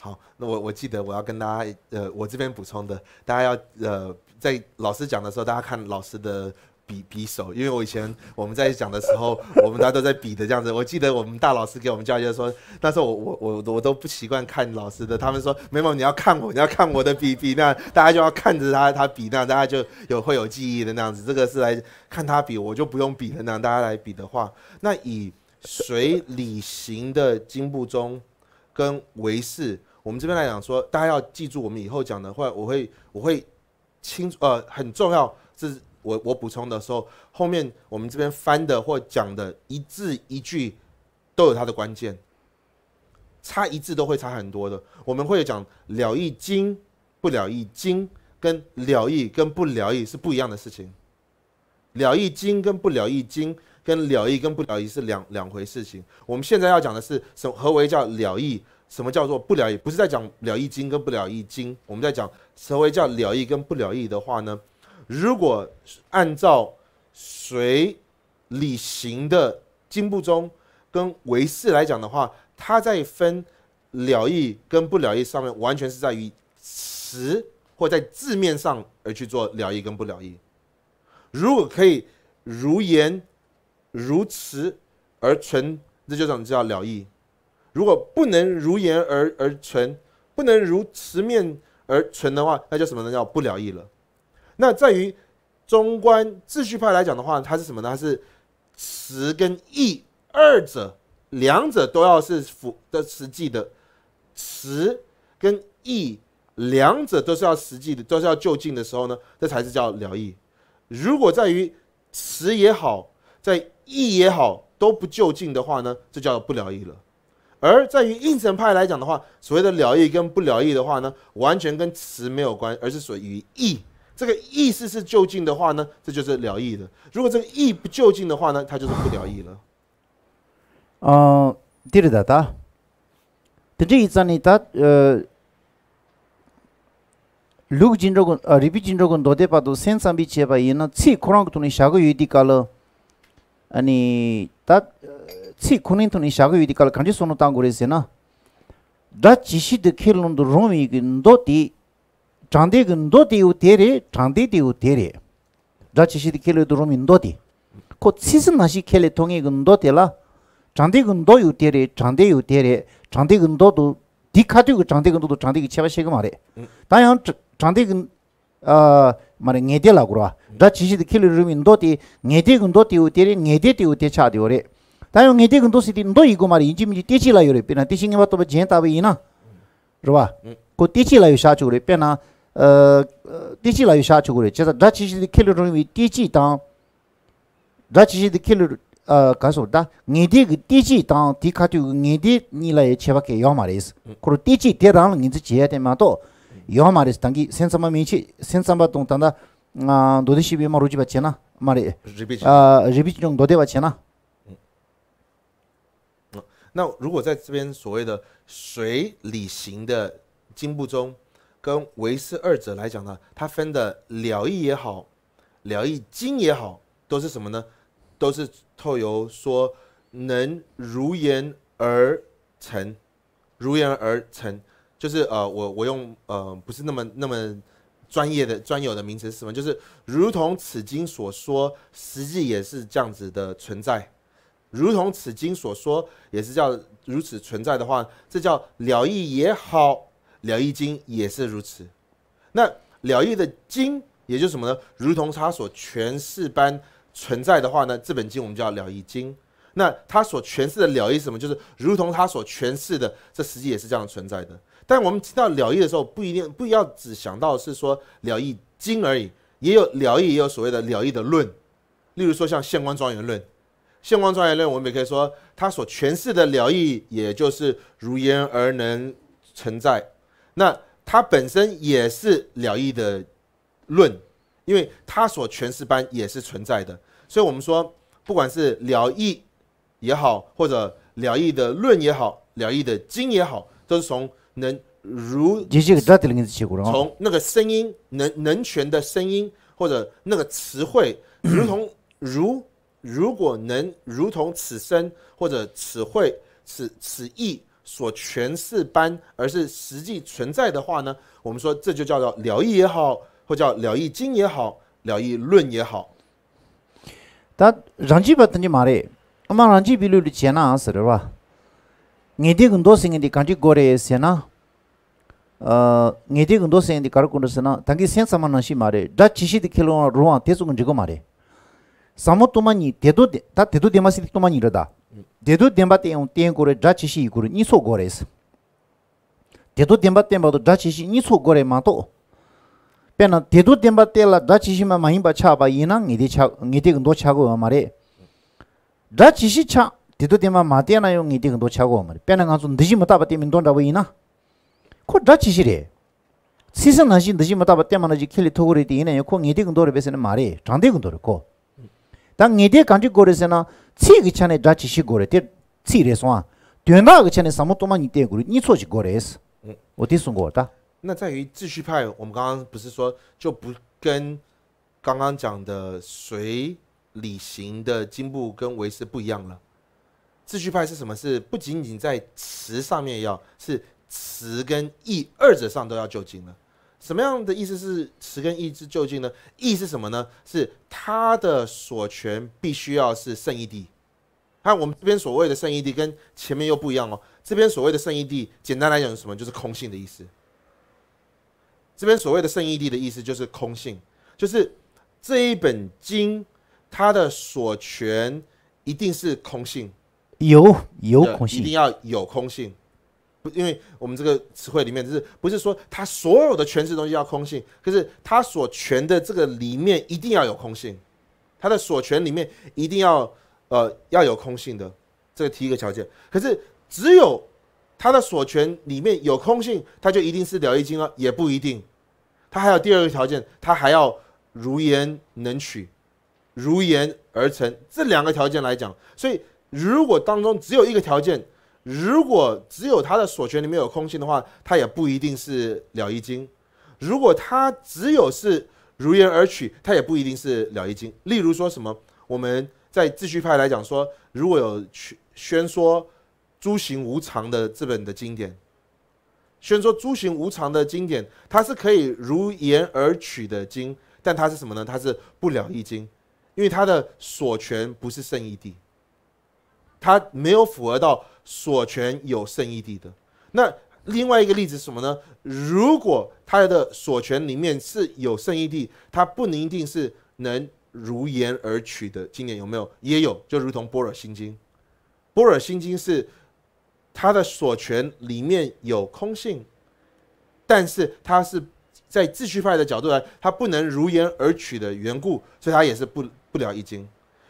好，那我我记得我要跟大家，呃，我这边补充的，大家要呃在老师讲的时候，大家看老师的比比手，因为我以前我们在讲的时候，我们大家都在比的这样子。我记得我们大老师给我们教就说，那时候我我我我都不习惯看老师的，他们说，没某你要看我，你要看我的比比，那大家就要看着他他比，那大家就有会有记忆的那样子。这个是来看他比，我就不用比的那样，大家来比的话，那以水里行的金步中跟维氏。我们这边来讲说，大家要记住，我们以后讲的会我会我会清楚呃很重要是，我我补充的时候，后面我们这边翻的或讲的一字一句都有它的关键，差一字都会差很多的。我们会讲了义经不了义经，跟了义跟不了义是不一样的事情，了义经跟不了义经跟了义跟不了义是两两回事。事情，我们现在要讲的是什何为叫了义？什么叫做不了义？不是在讲了义经跟不了义经，我们在讲所谓叫了义跟不了义的话呢？如果按照随理行的经部中跟为事来讲的话，它在分了义跟不了义上面，完全是在于词或在字面上而去做了义跟不了义。如果可以如言如词而存，这就叫叫了义。如果不能如言而而存，不能如词面而存的话，那叫什么呢？叫不了义了。那在于中观秩序派来讲的话，它是什么呢？它是词跟义二者，两者都要是符的实际的词跟义，两者都是要实际的，都是要就近的时候呢，这才是叫了义。如果在于词也好，在义也好都不就近的话呢，这叫不了义了。而在于印顺派来讲的话，所谓的了义跟不了义的话呢，完全跟词没有关，而是属于义。这个意思是就近的话呢，这就是了义的；如果这个义不就近的话呢，它就是不了义了。嗯，对的。答。等于一三年答，呃，六千六万，啊，六千六万多台币，一千三比七百元呢，最困难的那下个月底搞了。啊，你他。呃 tsik kunin tuni shaga yu di kala kanji sunu tangu re se na da chi shi de khe lundu rungi gi ndo di chandi gi ndo di u te re chandi di u ko tsi la chandi gi ndo yu te re chandi tayo ngay te kundu siti ndo igu mara inchi mi techi layo re pina techi ngay batoba jen tabi ina rwa ko techi layo sha 어 pina techi layo sha chukure cheta dra chi shi di kilu rungwi techi tang dra chi shi di kilu kaso da ngay te 那如果在这边所谓的随理行的经部中，跟为师二者来讲呢，它分的了义也好，了义经也好，都是什么呢？都是透由说能如言而成，如言而成，就是呃，我我用呃不是那么那么专业的专有的名词是什么？就是如同此经所说，实际也是这样子的存在。如同此经所说，也是叫如此存在的话，这叫了义也好，了义经也是如此。那了义的经，也就是什么呢？如同他所诠释般存在的话呢，这本经我们叫了义经。那他所诠释的了义是什么？就是如同他所诠释的，这实际也是这样存在的。但我们听到了义的时候，不一定不要只想到是说了义经而已，也有了义，也有所谓的了义的论，例如说像《县官庄园论》。现光庄严论，我们也可以说，他所诠释的了义，也就是如言而能存在。那他本身也是了义的论，因为他所诠释般也是存在的。所以，我们说，不管是了义也好，或者了义的论也好，了义的经也好，都是从能如，从那个声音能能权的声音，或者那个词汇，如同如。如果能如同此生或者此会此此意所诠释般，而是实际存在的话呢？我们说这就叫做了义也好，或叫了义经也好，了义论也好。但让基不等你骂的，那么让基比如的钱呢？是不吧？你的很多时间的看起过来钱呐，呃，你的很多时间的搞起过来钱呐，但给现上嘛那些嘛的，再其实的去了罗啊，听说跟这个嘛的？ 사모토마니 tumani dedo de ta dedo de masi tumani rada dedo de mba te un ten gore dra chi shi gore ni so gore is dedo de mba te mba dra chi shi ni so gore ma to pe na dedo de mba te la dra chi shi ma mahin ba cha ba yin na ngi de cha ngi de ndo cha go ma 但你爹讲这过的候呢，这个钱呢，抓继续过来，这这然算啊。赚大个钱呢，什么都没你爹过来，你说是过来是？我爹算过的。那在于秩序派，我们刚刚不是说就不跟刚刚讲的随礼行的进步跟维持不一样了？秩序派是什么？是不仅仅在词上面要，是词跟义二者上都要就近了。什么样的意思是词跟意之究竟呢？意是什么呢？是它的所权必须要是圣一地。有我们这边所谓的圣一地跟前面又不一样哦。这边所谓的圣一地，简单来讲是什么？就是空性的意思。这边所谓的圣一地的意思就是空性，就是这一本经它的所权一定是空性，有有空性，一定要有空性。不，因为我们这个词汇里面，就是不是说他所有的诠释东西要空性，可是他所诠的这个里面一定要有空性，他的所诠里面一定要呃要有空性的，这个提一个条件。可是只有他的所诠里面有空性，它就一定是了义经啊，也不一定。它还有第二个条件，它还要如言能取，如言而成，这两个条件来讲。所以如果当中只有一个条件。如果只有他的所权里面有空性的话，他也不一定是了义经。如果他只有是如言而取，他也不一定是了义经。例如说什么，我们在秩序派来讲说，如果有宣说诸行无常的这本的经典，宣说诸行无常的经典，它是可以如言而取的经，但它是什么呢？它是不了一经，因为它的所权不是圣义地，它没有符合到。所权有圣意地的，那另外一个例子是什么呢？如果他的所权里面是有圣意地，他不一定是能如言而取的经典有没有？也有，就如同波尔心经，波尔心经是他的所权里面有空性，但是他是在秩序派的角度来，他不能如言而取的缘故，所以他也是不不了一经，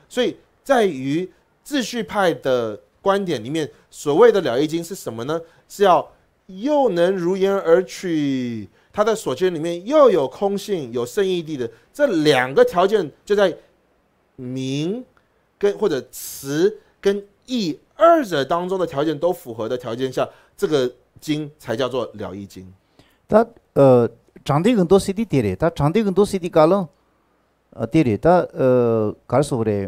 所以在于秩序派的。观点里面所谓的了义经是什么呢？是要又能如言而取，他的所见里面又有空性有胜义地的这两个条件，就在名跟或者词跟义二者当中的条件都符合的条件下，这个经才叫做了义经。他呃，长得更多 CD 跌的，他长得更多 CD 高了，呃，跌的，他呃，告诉我的。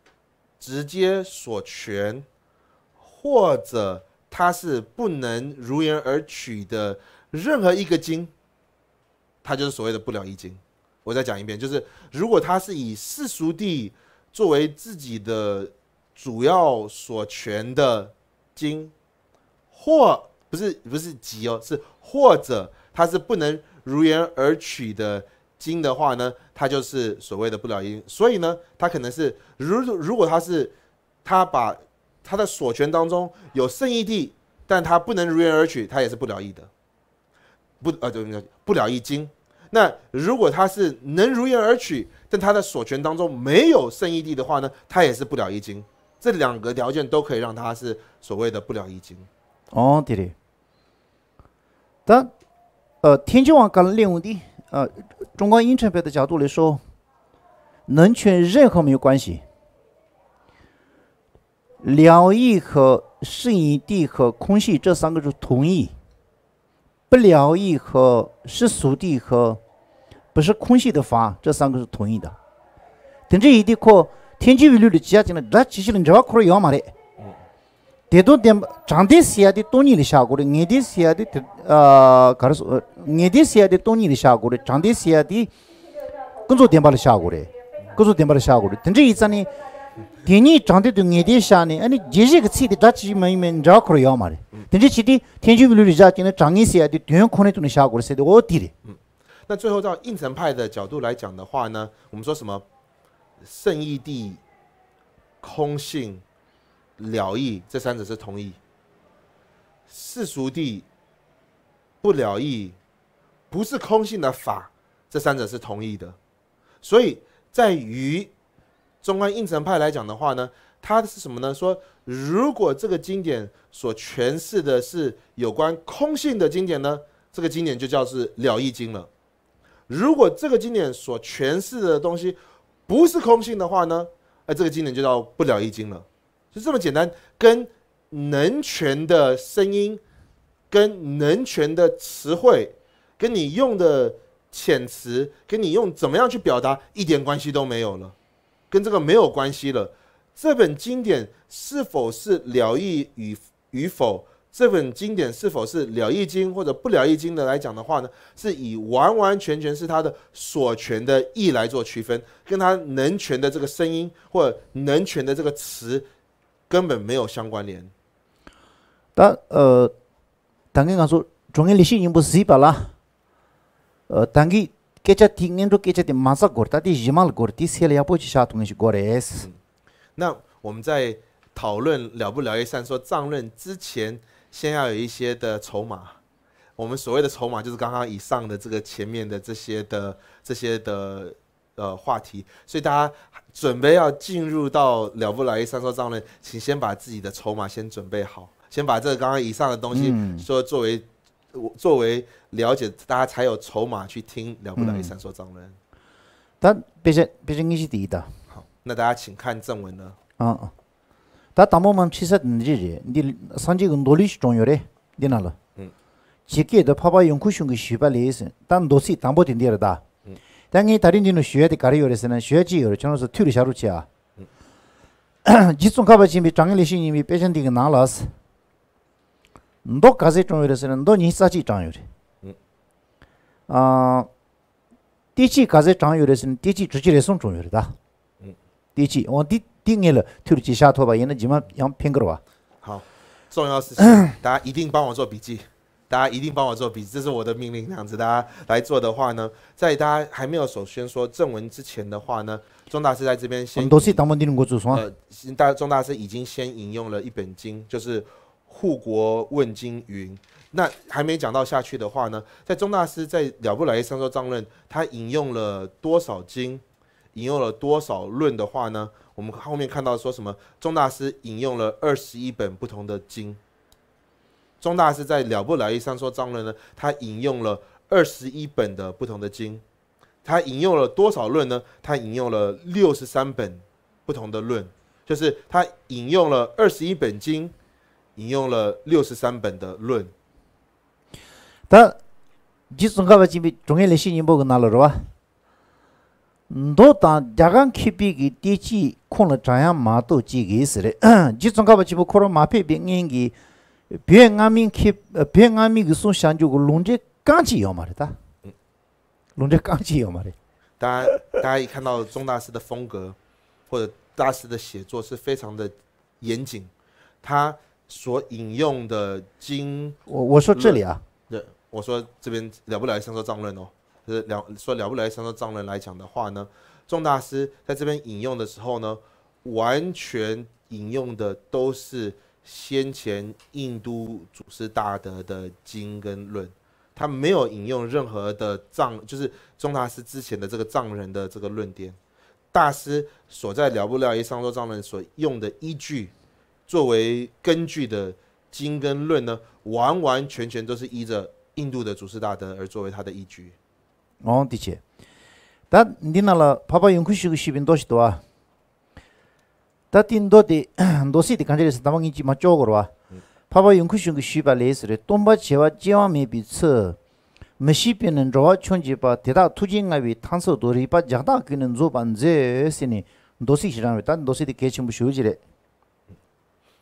直接所权，或者他是不能如言而取的任何一个经，他就是所谓的不了一经。我再讲一遍，就是如果他是以世俗地作为自己的主要所权的经，或不是不是集哦，是或者他是不能如言而取的。金的话呢，他就是所谓的不了一所以呢，他可能是如如果他是他把他的所权当中有剩意地，但他不能如愿而取，他也是不了一的，不呃，就不了一经。那如果他是能如愿而取，但他的所权当中没有剩意地的话呢，他也是不了一经。这两个条件都可以让他是所谓的不了一经。哦，对的。但呃，天君王刚练武的。呃，中观音乘表的角度来说，能权任何没有关系。了义和胜义地和空性这三个是同意。不了义和世俗地和不是空性的法，这三个是同意的。等这一地靠天机语流的结晶了，那结晶了你只要可了要么的。这都咱长常德的啊，这多年里下过的；，宁德市啊，这多年的下过的；，常德市啊，这工作点把的效果的，工作点把的效果的。等这一张呢，天气长得都安定些呢，啊，你一日 d 个菜的，那起没没热可要嘛的。等这起的天气不热的家，今天长一些啊，都远远可能都能下过的，晒得我提的。嗯。那最后，到应城派的角度来讲的话呢，我们说什么？圣义地空性。了义这三者是同义。世俗地不了义，不是空性的法，这三者是同义的。所以在于中观应成派来讲的话呢，它是什么呢？说如果这个经典所诠释的是有关空性的经典呢，这个经典就叫是了义经了。如果这个经典所诠释的东西不是空性的话呢，哎，这个经典就叫不了义经了。就这么简单，跟能权的声音，跟能权的词汇，跟你用的遣词，跟你用怎么样去表达，一点关系都没有了，跟这个没有关系了。这本经典是否是了义与与否？这本经典是否是了义经或者不了义经的来讲的话呢？是以完完全全是他的所权的义来做区分，跟他能权的这个声音或能权的这个词。根本没有相关联。但呃，唐经理说，中间利息已经不是一百了。呃，唐记，给车今年做客车的蛮少个，他第一毛买个，第二只也不是啥东西过来的。那我们在讨论了不了一下说涨论之前，先要有一些的筹码。我们所谓的筹码就是刚刚以上的这个前面的这些的这些的。呃，话题，所以大家准备要进入到了不来三说脏论，请先把自己的筹码先准备好，先把这个刚刚以上的东西说作为我作为了解，大家才有筹码去听了不来三说脏论。但毕竟毕竟你是第一的，好，那大家请看正文呢。啊啊，但党伯们其实你你上级工作力是重要的，你拿了，嗯，积极的拍拍用科学给细胞的意思，但都是当不定的了的。 당이 다른 nu xuye tī kārīyō rē sēnā, xuye jī yō rē, chāng yō sō tū rī shā rū chīyā, jī tsōng kāpā chī yī mi tāngi rē shī yī mi pēchāng tī ngā nā lā sī, ndō gāzē chōng yō rē sēnā, ndō nī sā 大家一定帮我做笔，这是我的命令。这样子，大家来做的话呢，在大家还没有首先说正文之前的话呢，钟大师在这边先。都是当我呃，大家钟大师已经先引用了一本经，就是护国问经云。那还没讲到下去的话呢，在钟大师在了不了西上说藏论，他引用了多少经，引用了多少论的话呢？我们后面看到说什么，钟大师引用了二十一本不同的经。钟大师在了不了义上说张论呢，他引用了二十一本的不同的经，他引用了多少论呢？他引用了六十三本不同的论，就是他引用了二十一本经，引用了六十三本的论。他，吉宗噶把经比中央的信息不跟拿了是吧？都多大？压根区别，第一看了这样马都急死 了。吉宗噶把这部看了马屁屁硬的。别安民去，别安民去送香个龙者刚起要嘛的哒，龙者刚起要嘛的。大家大家一看到宗大师的风格，或者大师的写作是非常的严谨，他所引用的经，我我说这里啊，对，我说这边了不了解《三藏藏论》哦？是了，说了不了解《三藏藏论》来讲的话呢，宗大师在这边引用的时候呢，完全引用的都是。先前印度祖师大德的经跟论，他没有引用任何的藏，就是宗大师之前的这个藏人的这个论点。大师所在了不了义上座藏人所用的依据，作为根据的经跟论呢，完完全全都是依着印度的祖师大德而作为他的依据。哦，的确。但你那了，爸爸用古西个西宾多许多啊？那听到的，当时的感觉就是，他们年纪蛮小个吧。他把永春人给选拔来是的，东北、西北、几方面彼此。没水平的人，人家穿起把，他打土建的为，他们说都厉害，人家打给人家做班子，是呢。当时现场的，当时的气氛是如此的。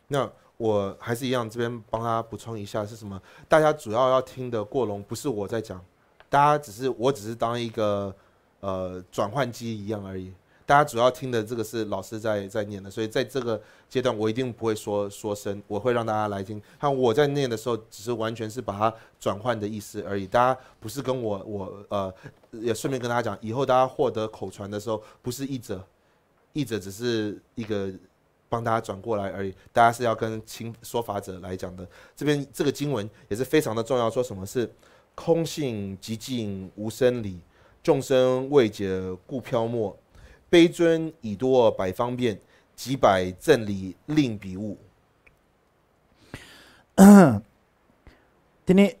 那我还是一样，这边帮他补充一下是什么？大家主要要听的过龙，不是我在讲，大家只是，我只是当一个呃转换机一样而已。大家主要听的这个是老师在在念的，所以在这个阶段我一定不会说说声，我会让大家来听。看我在念的时候，只是完全是把它转换的意思而已。大家不是跟我，我呃也顺便跟大家讲，以后大家获得口传的时候，不是译者，译者只是一个帮大家转过来而已。大家是要跟清说法者来讲的。这边这个经文也是非常的重要，说什么是空性极静无生理，众生未解故飘没。杯尊以多百方便，几百正理令彼物。你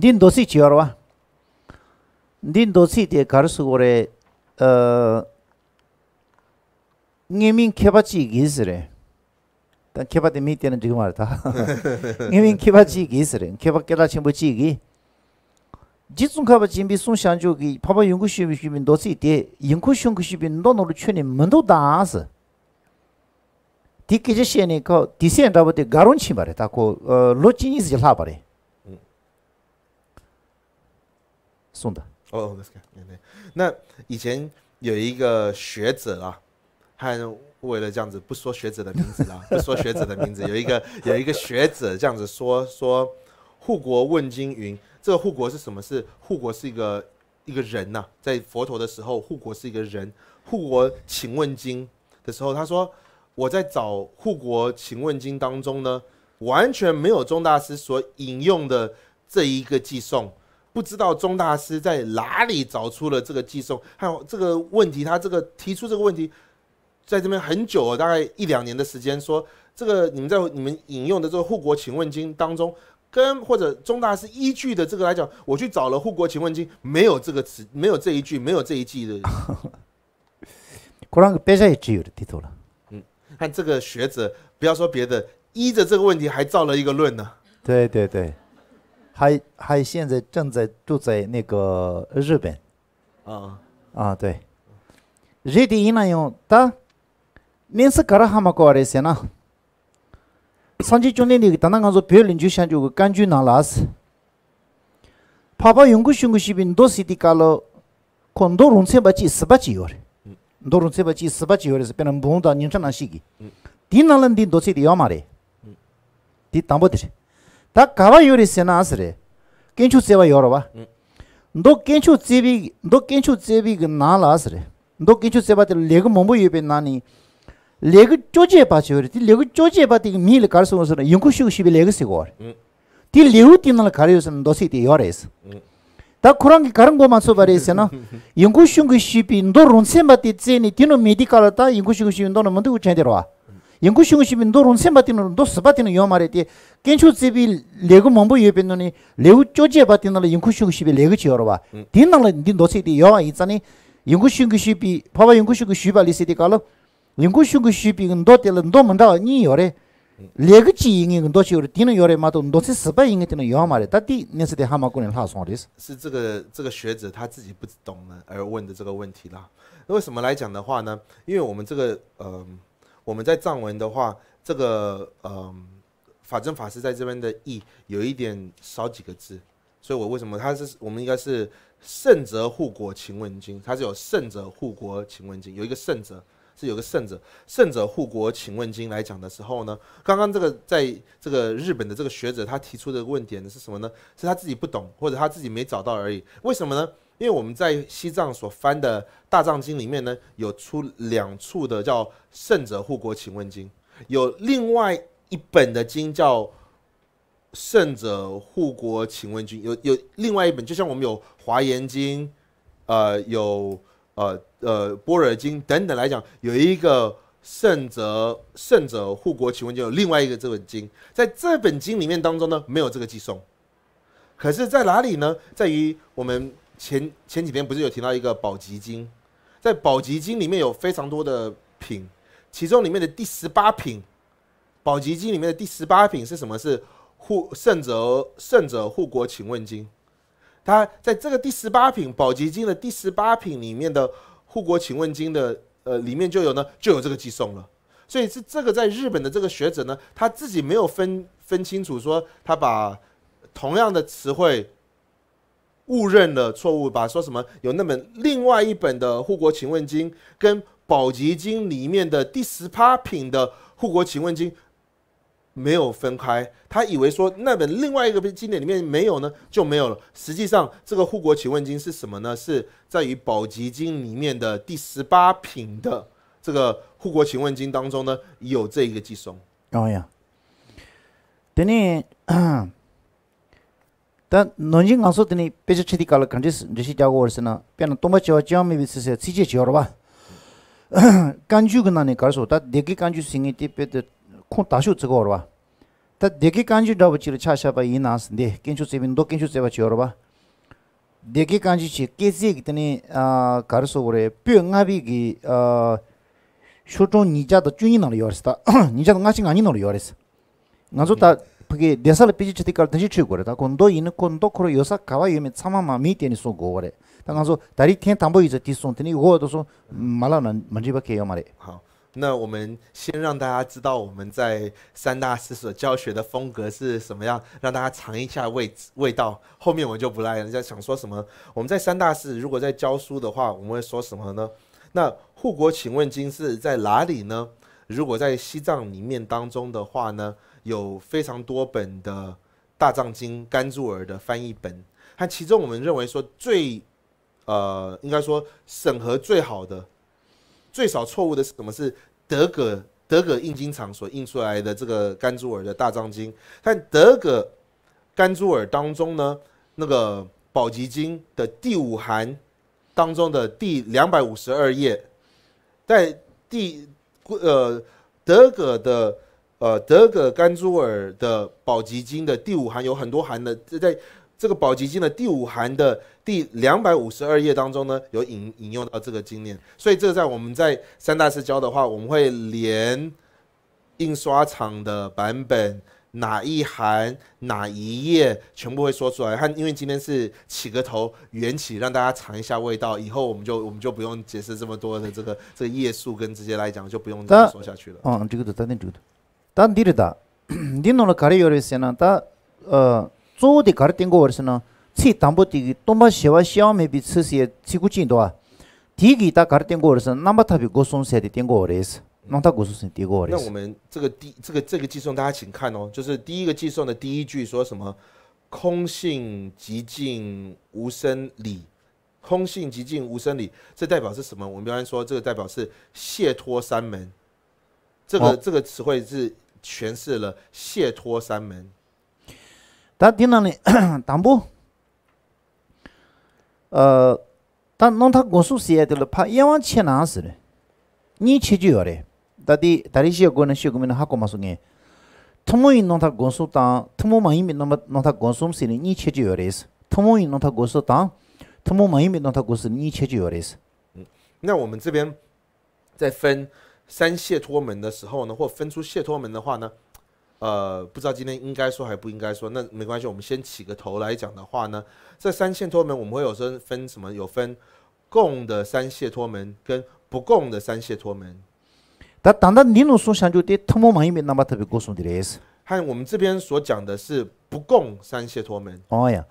你多少次了哇？你多少次告诉我嘞，呃，移民开发基地是嘞？但开发的没地方住嘛了，他 移民开发基地是嘞？开发其他全部基地？你种看法，金碧孙湘就给怕怕英国殖民殖民到此一点，英国殖民的殖民到哪里去呢？没多大第三个事呢，叫第三个，我把它叫“光荣侵华”了，它叫“罗经日”是啥玩意？宋达哦，那以前有一个学者啊，还为了这样子不说学者的名字啊，不说学者的名字，有一个有一个学者这样子说说：“护国问津云。”这个护国是什么？是护国是一个一个人呐，在佛陀的时候，护国是一个人，《护国请问经》的时候，他说我在找《护国请问经》当中呢，完全没有钟大师所引用的这一个寄送，不知道钟大师在哪里找出了这个寄送，还有这个问题，他这个提出这个问题，在这边很久了，大概一两年的时间，说这个你们在你们引用的这个《护国请问经》当中。跟或者中大是依据的这个来讲，我去找了《护国请问经》，没有这个词，没有这一句，没有这一季的。古朗格边上也只有的头了。嗯，看这个学者，不要说别的，依着这个问题还造了一个论呢。对对对，还还现在正在住在那个日本。啊啊，对。热的，那用的，你是干了什么关系呢？sanji chonde ne ta na ngazo pe lin ju shan ju ga kan ju na las pa pa yung gu shung gu shi bin do si se ba chi sba chi ti ti ti ta wa ndo ndo ndo 레그 조제 봐줘. 레그 조제 봐. 이거 밀 갈수 없어. 영국식 시비 레그 쓰고. 디 레우 티날 가려서 도시티 요레스. 다 코랑기 가른 거만 써 버리세나. 영국식 시비 노론 세마티 제니 티노 메디컬타 영국식 시비 노는 뭔데 우체 데려와. 영국식 시비 노론 세마티 노는 도스 바티노 요마레티. 켄슈 시비 레그 몸보 예벤노니 레우 조제 봐. 티날 영국식 시비 레그 지어 봐. 디날 디 도시티 요 있잖니. 영국식 시비 봐봐 영국식 시비 발리시티 가로. 林国雄个水平跟多的了，多很多。你要嘞那个基因你东西，要的，第要嘞嘛，都都是失败应该因的，要嘛嘞。到底那是对蛤蟆古勒他说的是。是这个这个学者他自己不懂呢，而问的这个问题啦。那为什么来讲的话呢？因为我们这个，呃，我们在藏文的话，这个，嗯，法政法师在这边的意有一点少几个字，所以我为什么他是我们应该是圣者护国勤文经，他是有圣者护国勤文经，有一个圣者，是有个圣者，圣者护国请问经来讲的时候呢，刚刚这个在这个日本的这个学者他提出的问点是什么呢？是他自己不懂，或者他自己没找到而已。为什么呢？因为我们在西藏所翻的大藏经里面呢，有出两处的叫圣者护国请问经，有另外一本的经叫圣者护国请问经，有有另外一本，就像我们有华严经，呃，有。呃呃，般若经等等来讲，有一个圣者圣者护国请问有另外一个这本经，在这本经里面当中呢，没有这个寄送。可是，在哪里呢？在于我们前前几天不是有提到一个宝积经，在宝积经里面有非常多的品，其中里面的第十八品，宝积经里面的第十八品是什么？是护圣者圣者护国请问经。他在这个第十八品《保级金的第十八品里面的护国请问金的呃里面就有呢，就有这个寄送了。所以是这个在日本的这个学者呢，他自己没有分分清楚，说他把同样的词汇误认了错误，把说什么有那本另外一本的护国请问金跟《保级金里面的第十八品的护国请问金没有分开，他以为说那本另外一个经典里面没有呢，就没有了。实际上，这个护国请问经是什么呢？是在于宝积经里面的第十八品的这个护国请问经当中呢，有这一个寄送。哦呀，等于，但农京刚说等你被这彻底搞了，肯定是这些家伙尔是呢，变成多么久，啊，多么没本事，直接吃了吧？感 觉跟那里搞手，但这个感觉心里特别的。콘 다슈 저거 얼어 봐. 다 데기 간지 더버치로 차샤바 이 나스데 켄슈 세빈 도 켄슈 세바치 얼어 봐. 데기 간지 치 케지 기타니 아 가르소 오래 뿅아비기 아 쇼토 니자도 쭈니 나로 요레스다. 니자도 나싱 아니 나로 요레스. 나조타 그게 대살 삐지 치티 카르 다시 치고 그래. 다 콘도 이노 콘도 코로 요사 카와 유메 차마마 미테니 소 고오레. 다 나조 다리 텐 담보 이제 티손테니 고도소 말라나 만지바케 요마레. 하. 那我们先让大家知道我们在三大寺所教学的风格是什么样，让大家尝一下味味道。后面我就不来人家想说什么。我们在三大寺如果在教书的话，我们会说什么呢？那护国请问经是在哪里呢？如果在西藏里面当中的话呢，有非常多本的大藏经甘珠尔的翻译本，它其中我们认为说最，呃，应该说审核最好的。最少错误的是什么？是德格德格印经厂所印出来的这个甘珠尔的大藏经。看德格甘珠尔当中呢，那个宝吉经的第五函当中的第两百五十二页，在第呃德格的呃德格甘珠尔的宝吉经的第五函有很多函的，在这个宝吉经的第五函的。第两百五十二页当中呢，有引引用到这个经验，所以这在我们在三大师教的话，我们会连印刷厂的版本哪一行哪一页全部会说出来。他因为今天是起个头，缘起让大家尝一下味道，以后我们就我们就不用解释这么多的这个这个页数，跟直接来讲就不用再说下去了。嗯，这个的当个的，当地的，你弄了卡里有的些呢，他呃做的卡里听过的是呢。是唐波提，多么奢华奢望，何必试试？是古多啊！提起他，看定果然是，哪怕他比古圣贤定定果然是，让他古圣定果然是。那我们这个第这个这个计算，大家请看哦，就是第一个计算的第一句说什么？空性极尽无生理，空性极尽无生理，这代表是什么？我们刚才说，这个代表是解脱三门。这个这个词汇是诠释了解脱三门。他听到呢，唐波。呃，但弄他共数时，也得了，怕一万切难事呢？你切就要嘞，到底到底是个跟那学过没有？哈口嘛说呢？汤姆因侬他公司当，汤姆没明白弄他共数时嘞，你切就要嘞是。汤姆因弄他公司当，汤姆没明白弄他公司你切就要嘞是。嗯，那我们这边在分三解脱门的时候呢，或分出解脱门的话呢？呃，不知道今天应该说还不应该说，那没关系，我们先起个头来讲的话呢，这三线托门，我们会有分分什么？有分供的三线托门跟不供的三线托门。那当然，等，您所想就对。和我们这边所讲的是不供三线托门。哦呀，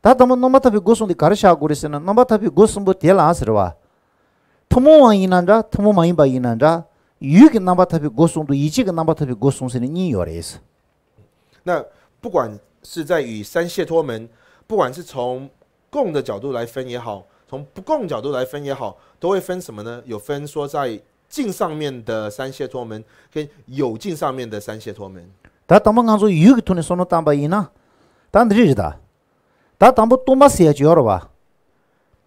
他怎么那么特别？告诉你，搞咖喱小的事呢？那么特别告诉我，跌了，是吧？托门王一那咋？托门王一把一那咋？与跟南巴他比过诵读，以及跟南巴他比过诵持的，你有那意思？那不管是在与三解脱门，不管是从共的角度来分也好，从不共角度来分也好，都会分什么呢？有分说在净上面的三解脱门，跟有净上面的三解脱门。他当不刚说有跟同的诵读当不一呢？当的就是他，他当不多把写就要了吧？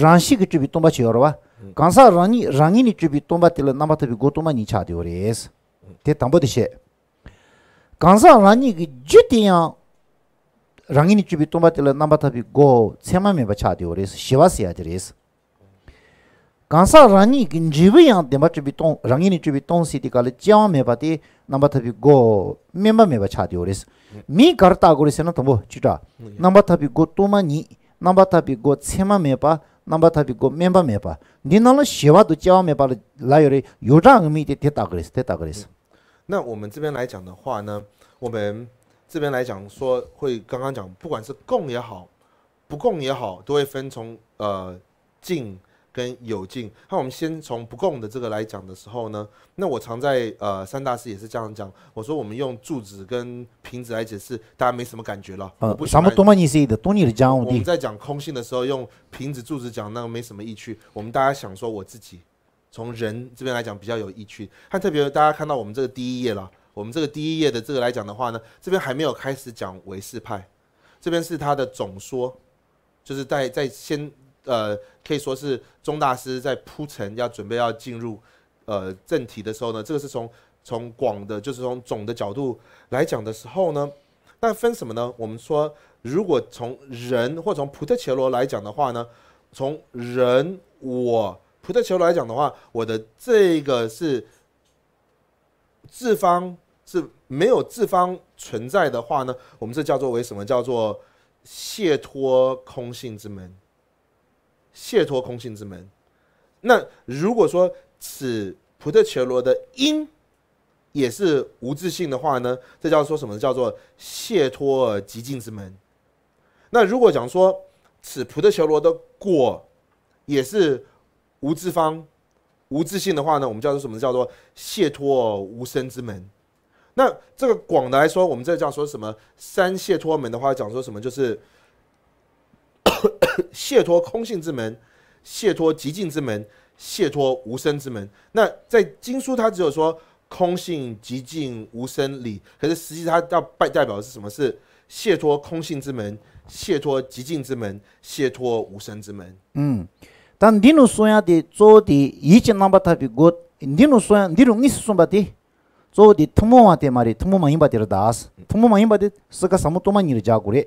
rāngshī kī chūpi tōmba chī yor wā, hmm. kānsā rāngī, rāngī nī chūpi tōmba tīla nāmba tabi gō tōmba nī chādi yor yēs, tē tāmbu tī shē. Kānsā rāngī kī jū tī yāng, nī chūpi tōmba tīla nāmba tabi gō tsēmā mē bā chādi yor yēs, shivā sī yādi yēs. Kānsā rāngī kī njīvī nī chūpi tōng sī kāli jiāng mē bā tī gō mē bā mē 那么他比个面包面包，你不能西完都交面包了，哪有嘞油炸的米的打个意思？铁打个意思。那我们这边来讲的话呢，我们这边来讲说会刚刚讲，不管是供也好，不供也好，都会分从呃进。跟有进。那我们先从不共的这个来讲的时候呢，那我常在呃三大师也是这样讲，我说我们用柱子跟瓶子来解释，大家没什么感觉了。不什么多玛尼西的多尼的讲，我们在讲空性的时候用瓶子柱子讲，那没什么意趣。我们大家想说我自己从人这边来讲比较有意趣。看特别大家看到我们这个第一页了，我们这个第一页的这个来讲的话呢，这边还没有开始讲唯识派，这边是他的总说，就是在在先。呃，可以说是钟大师在铺陈要准备要进入呃正题的时候呢，这个是从从广的，就是从总的角度来讲的时候呢，那分什么呢？我们说，如果从人或从普特伽罗来讲的话呢，从人我普特切罗来讲的话，我的这个是自方是没有自方存在的话呢，我们这叫做为什么叫做卸脱空性之门？卸脱空性之门。那如果说此普特乔罗的因也是无自性的话呢，这叫做什么？叫做卸脱极尽之门。那如果讲说此普特乔罗的果也是无自方、无自性的话呢，我们叫做什么？叫做卸脱无生之门。那这个广的来说，我们这叫说什么？三卸脱门的话，讲说什么？就是。解脱空性之门，卸脱极境之门，卸脱无生之门。那在经书，它只有说空性、极境、无生里，可是实际它要拜代表的是什么？是卸脱空性之门，卸脱极境之门，卸脱无生之门。嗯，但你侬说呀的做的以前那么特别过，你侬说呀，你侬意思说不的做的吞没嘛的嘛的，吞没嘛音把的了打死，吞没嘛音把的是个什么多么你的家伙嘞？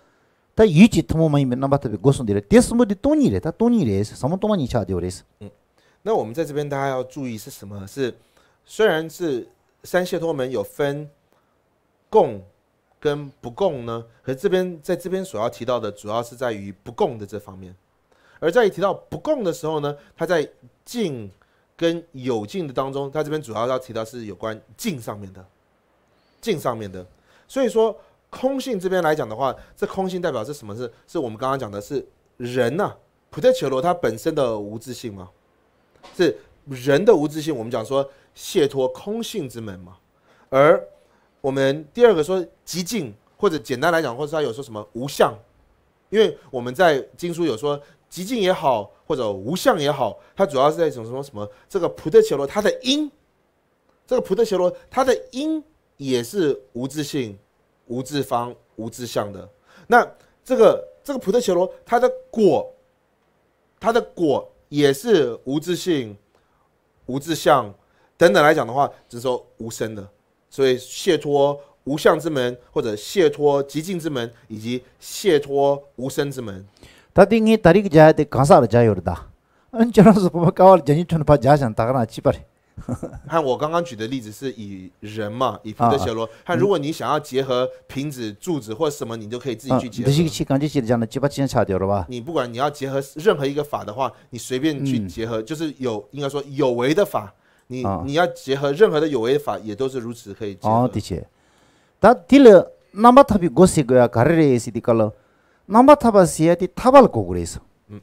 那我们在这边大家要注意是什么？是虽然是三解托门有分供跟不供呢，可这边在这边所要提到的，主要是在于不供的这方面。而在提到不供的时候呢，它在进跟有进的当中，它这边主要要提到是有关进上面的，进上面的。所以说。空性这边来讲的话，这空性代表是什么？是是我们刚刚讲的，是人呐。普特切罗它本身的无自性吗？是人的无自性。我们讲说卸脱空性之门嘛。而我们第二个说极静，或者简单来讲，或者他有说什么无相？因为我们在经书有说极静也好，或者无相也好，它主要是在一种什么什么？这个普特切罗它的因，这个普特切罗它的因也是无自性。无字方、无字相的，那这个这个普特伽罗，它的果，它的果也是无自性、无自相等等来讲的话，只是说无生的。所以谢脱无相之门，或者谢脱极静之门，以及谢脱无生之门。他个家的的家有大？俺是不把你穿的把家打个看 我刚刚举的例子是以人嘛，以福德小罗。他如果你想要结合瓶子、柱子或什么，你就可以自己去结合。你不管你要结合任何一个法的话，你随便去结合，就是有应该说有为的法，你你要结合任何的有为法也都是如此可以。结哦，的确。那第二，那么他比过去格啊，咖哩哩一的高罗，那么他把些的他把了过过来是。嗯，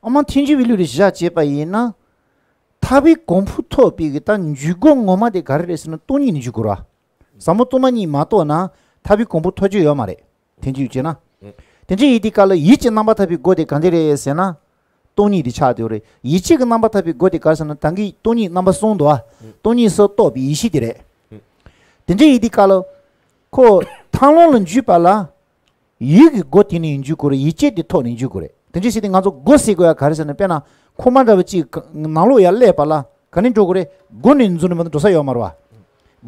我们听见为了是啥？几百亿呢？tabi gompu to bigi ta njigo ngoma de gari resi na toni ni jigura. Samutuma ni mato na tabi gompu to jo yo ma re. Tenji uchi na. Tenji iti kala ichi namba tabi go de gandhi re resi na toni di chaadi ure. Ichi ka namba tabi go de na tangi toni namba wa. so ishi Tenji iti ko la ichi di Tenji siti nganzo go na kumanda wachi nalu ya le pala kani chokore gunin zuni mada dosa yo marwa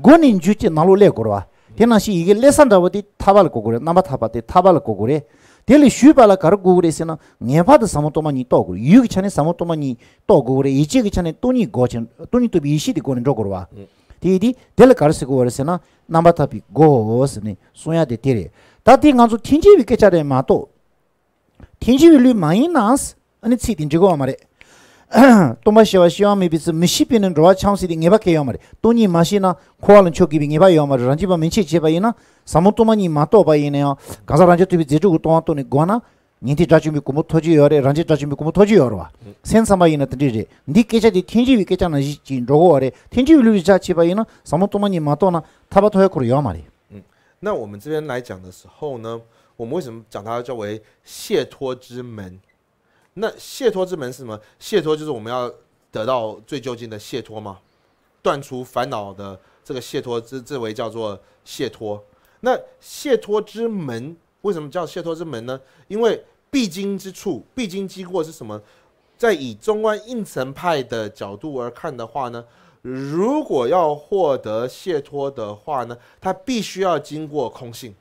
gunin ju chi nalu le korwa tena shi ike le san dawa di tabal kukure namba taba tabal kukure teli shu pala karu sena ngepa samotoma nyi to yu kichane samotoma nyi to ichi kichane tuni gochen ishi sena tere nganzu mato amare tōmba shiwa shiwa mi bisi mi shipi nin rōwa chāngsi di ngeba kia yōmari tōnyi ma shi na kuwa lan chōki bi ngeba yōmari rāñchi pa minchi chi pa yī na samu tōma nyi ma tō pa yī na yō gāza rāñchi tu bi zidu gu tōwa tō ni yī tō 那解脱之门是什么？解脱就是我们要得到最究竟的解脱吗？断除烦恼的这个解脱之，这为叫做解脱。那解脱之门为什么叫解脱之门呢？因为必经之处，必经经过是什么？在以中观应成派的角度而看的话呢，如果要获得解脱的话呢，它必须要经过空性，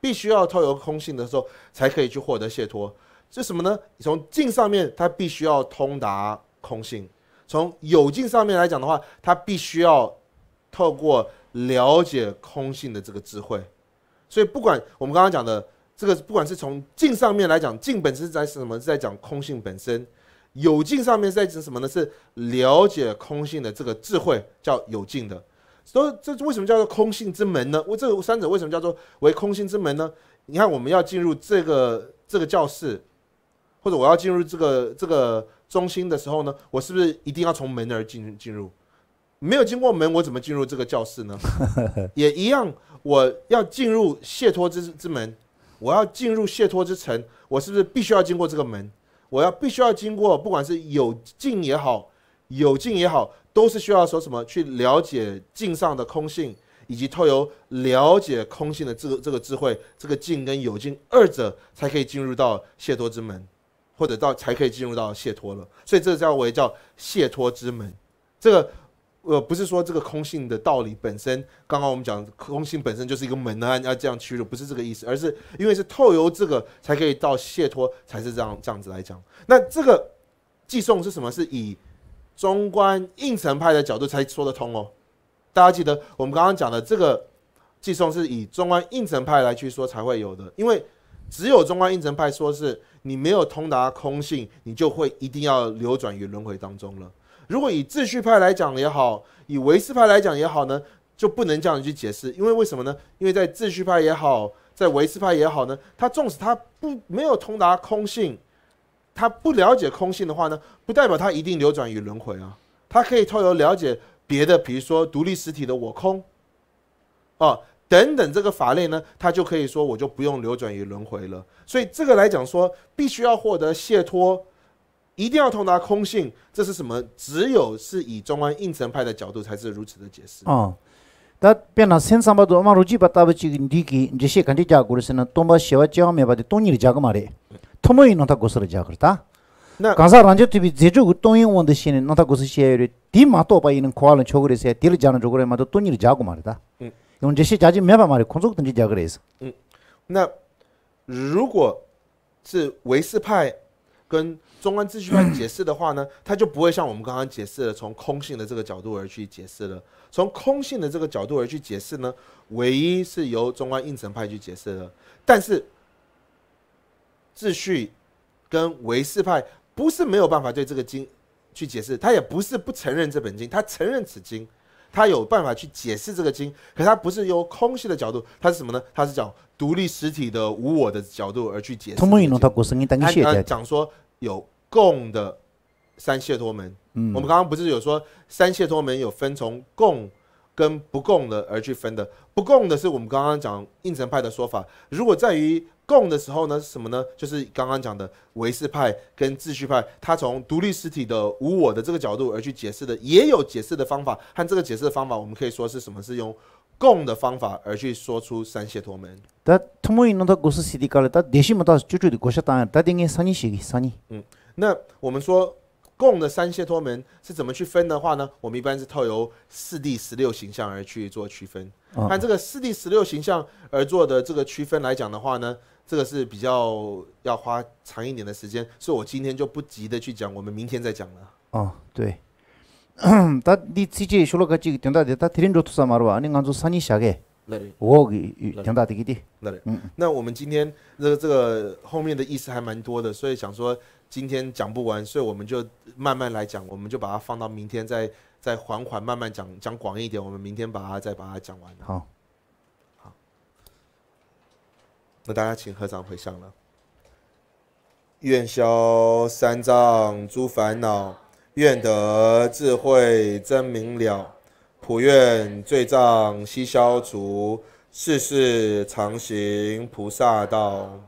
必须要透由空性的时候才可以去获得解脱。这什么呢？从净上面，它必须要通达空性；从有净上面来讲的话，它必须要透过了解空性的这个智慧。所以，不管我们刚刚讲的这个，不管是从净上面来讲，净本身在什么，在讲空性本身；有净上面在指什么呢？是了解空性的这个智慧，叫有净的。所以，这为什么叫做空性之门呢？为这三者为什么叫做为空性之门呢？你看，我们要进入这个这个教室。或者我要进入这个这个中心的时候呢，我是不是一定要从门而进进入？没有经过门，我怎么进入这个教室呢？也一样，我要进入谢托之之门，我要进入谢托之城，我是不是必须要经过这个门？我要必须要经过，不管是有进也好，有进也好，都是需要说什么？去了解镜上的空性，以及透由了解空性的这个这个智慧，这个净跟有净二者，才可以进入到谢托之门。或者到才可以进入到解脱了，所以这叫为叫解脱之门。这个呃不是说这个空性的道理本身，刚刚我们讲空性本身就是一个门啊，要这样去入，不是这个意思，而是因为是透由这个才可以到解脱，才是这样这样子来讲。那这个寄送是什么？是以中观应成派的角度才说得通哦。大家记得我们刚刚讲的这个寄送，是以中观应成派来去说才会有的，因为。只有中观应承派说，是你没有通达空性，你就会一定要流转于轮回当中了。如果以秩序派来讲也好，以维斯派来讲也好呢，就不能这样去解释，因为为什么呢？因为在秩序派也好，在维斯派也好呢，他纵使他不没有通达空性，他不了解空性的话呢，不代表他一定流转于轮回啊，他可以透过了解别的，比如说独立实体的我空，啊。等等，这个法类呢，他就可以说，我就不用流转于轮回了。所以这个来讲说，必须要获得解脱，一定要通达空性。这是什么？只有是以中观应成派的角度才是如此的解释。哦，那变了先上百多，那如既把大不记你给这些肯定加家的是呢，多么写完之后，没的，多你的家干嘛的？么因能他故事的家是吧？那刚才人家对比在做个动因往的事情，那他过事写一个，起码多半也能看完的，超过那些第二讲的，就过来嘛，都多你的家干嘛的？嗯。用这些家具没办法的，空宗跟他的意思。嗯，那如果是维世派跟中安秩序派解释的话呢，他 就不会像我们刚刚解释的从空性的这个角度而去解释了。从空性的这个角度而去解释呢，唯一是由中安应成派去解释的。但是秩序跟维世派不是没有办法对这个经去解释，他也不是不承认这本经，他承认此经。他有办法去解释这个经，可他不是由空性的角度，他是什么呢？他是讲独立实体的无我的角度而去解释。通通运动他不是你登基的。讲说有共的三解托门。嗯，我们刚刚不是有说三解托门有分从共跟不共的而去分的。不共的是我们刚刚讲应成派的说法，如果在于。共的时候呢是什么呢？就是刚刚讲的维世派跟秩序派，他从独立实体的无我的这个角度而去解释的，也有解释的方法。和这个解释的方法，我们可以说是什么？是用共的方法而去说出三解脱门。他弄到高了，他到的国学他应该三年三年。嗯，那我们说共的三解脱门是怎么去分的话呢？我们一般是透由四地十六形象而去做区分。按这个四地十六形象而做的这个区分来讲的话呢？这个是比较要花长一点的时间，所以我今天就不急的去讲，我们明天再讲了。哦，对。他你说个个点大他了吧？你按照个，我给点大那我们今天这个这个后面的意思还蛮多的，所以想说今天讲不完，所以我们就慢慢来讲，我们就把它放到明天再再缓缓慢慢讲讲广一点，我们明天把它再把它讲完。好。那大家请合掌回向了。愿消三障诸烦恼，愿得智慧真明了。普愿罪障悉消除，世世常行菩萨道。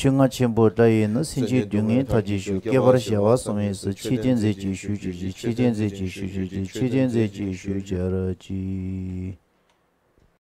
那星期六他继续，说明是七天继续，就是七天继续，就是七天继续了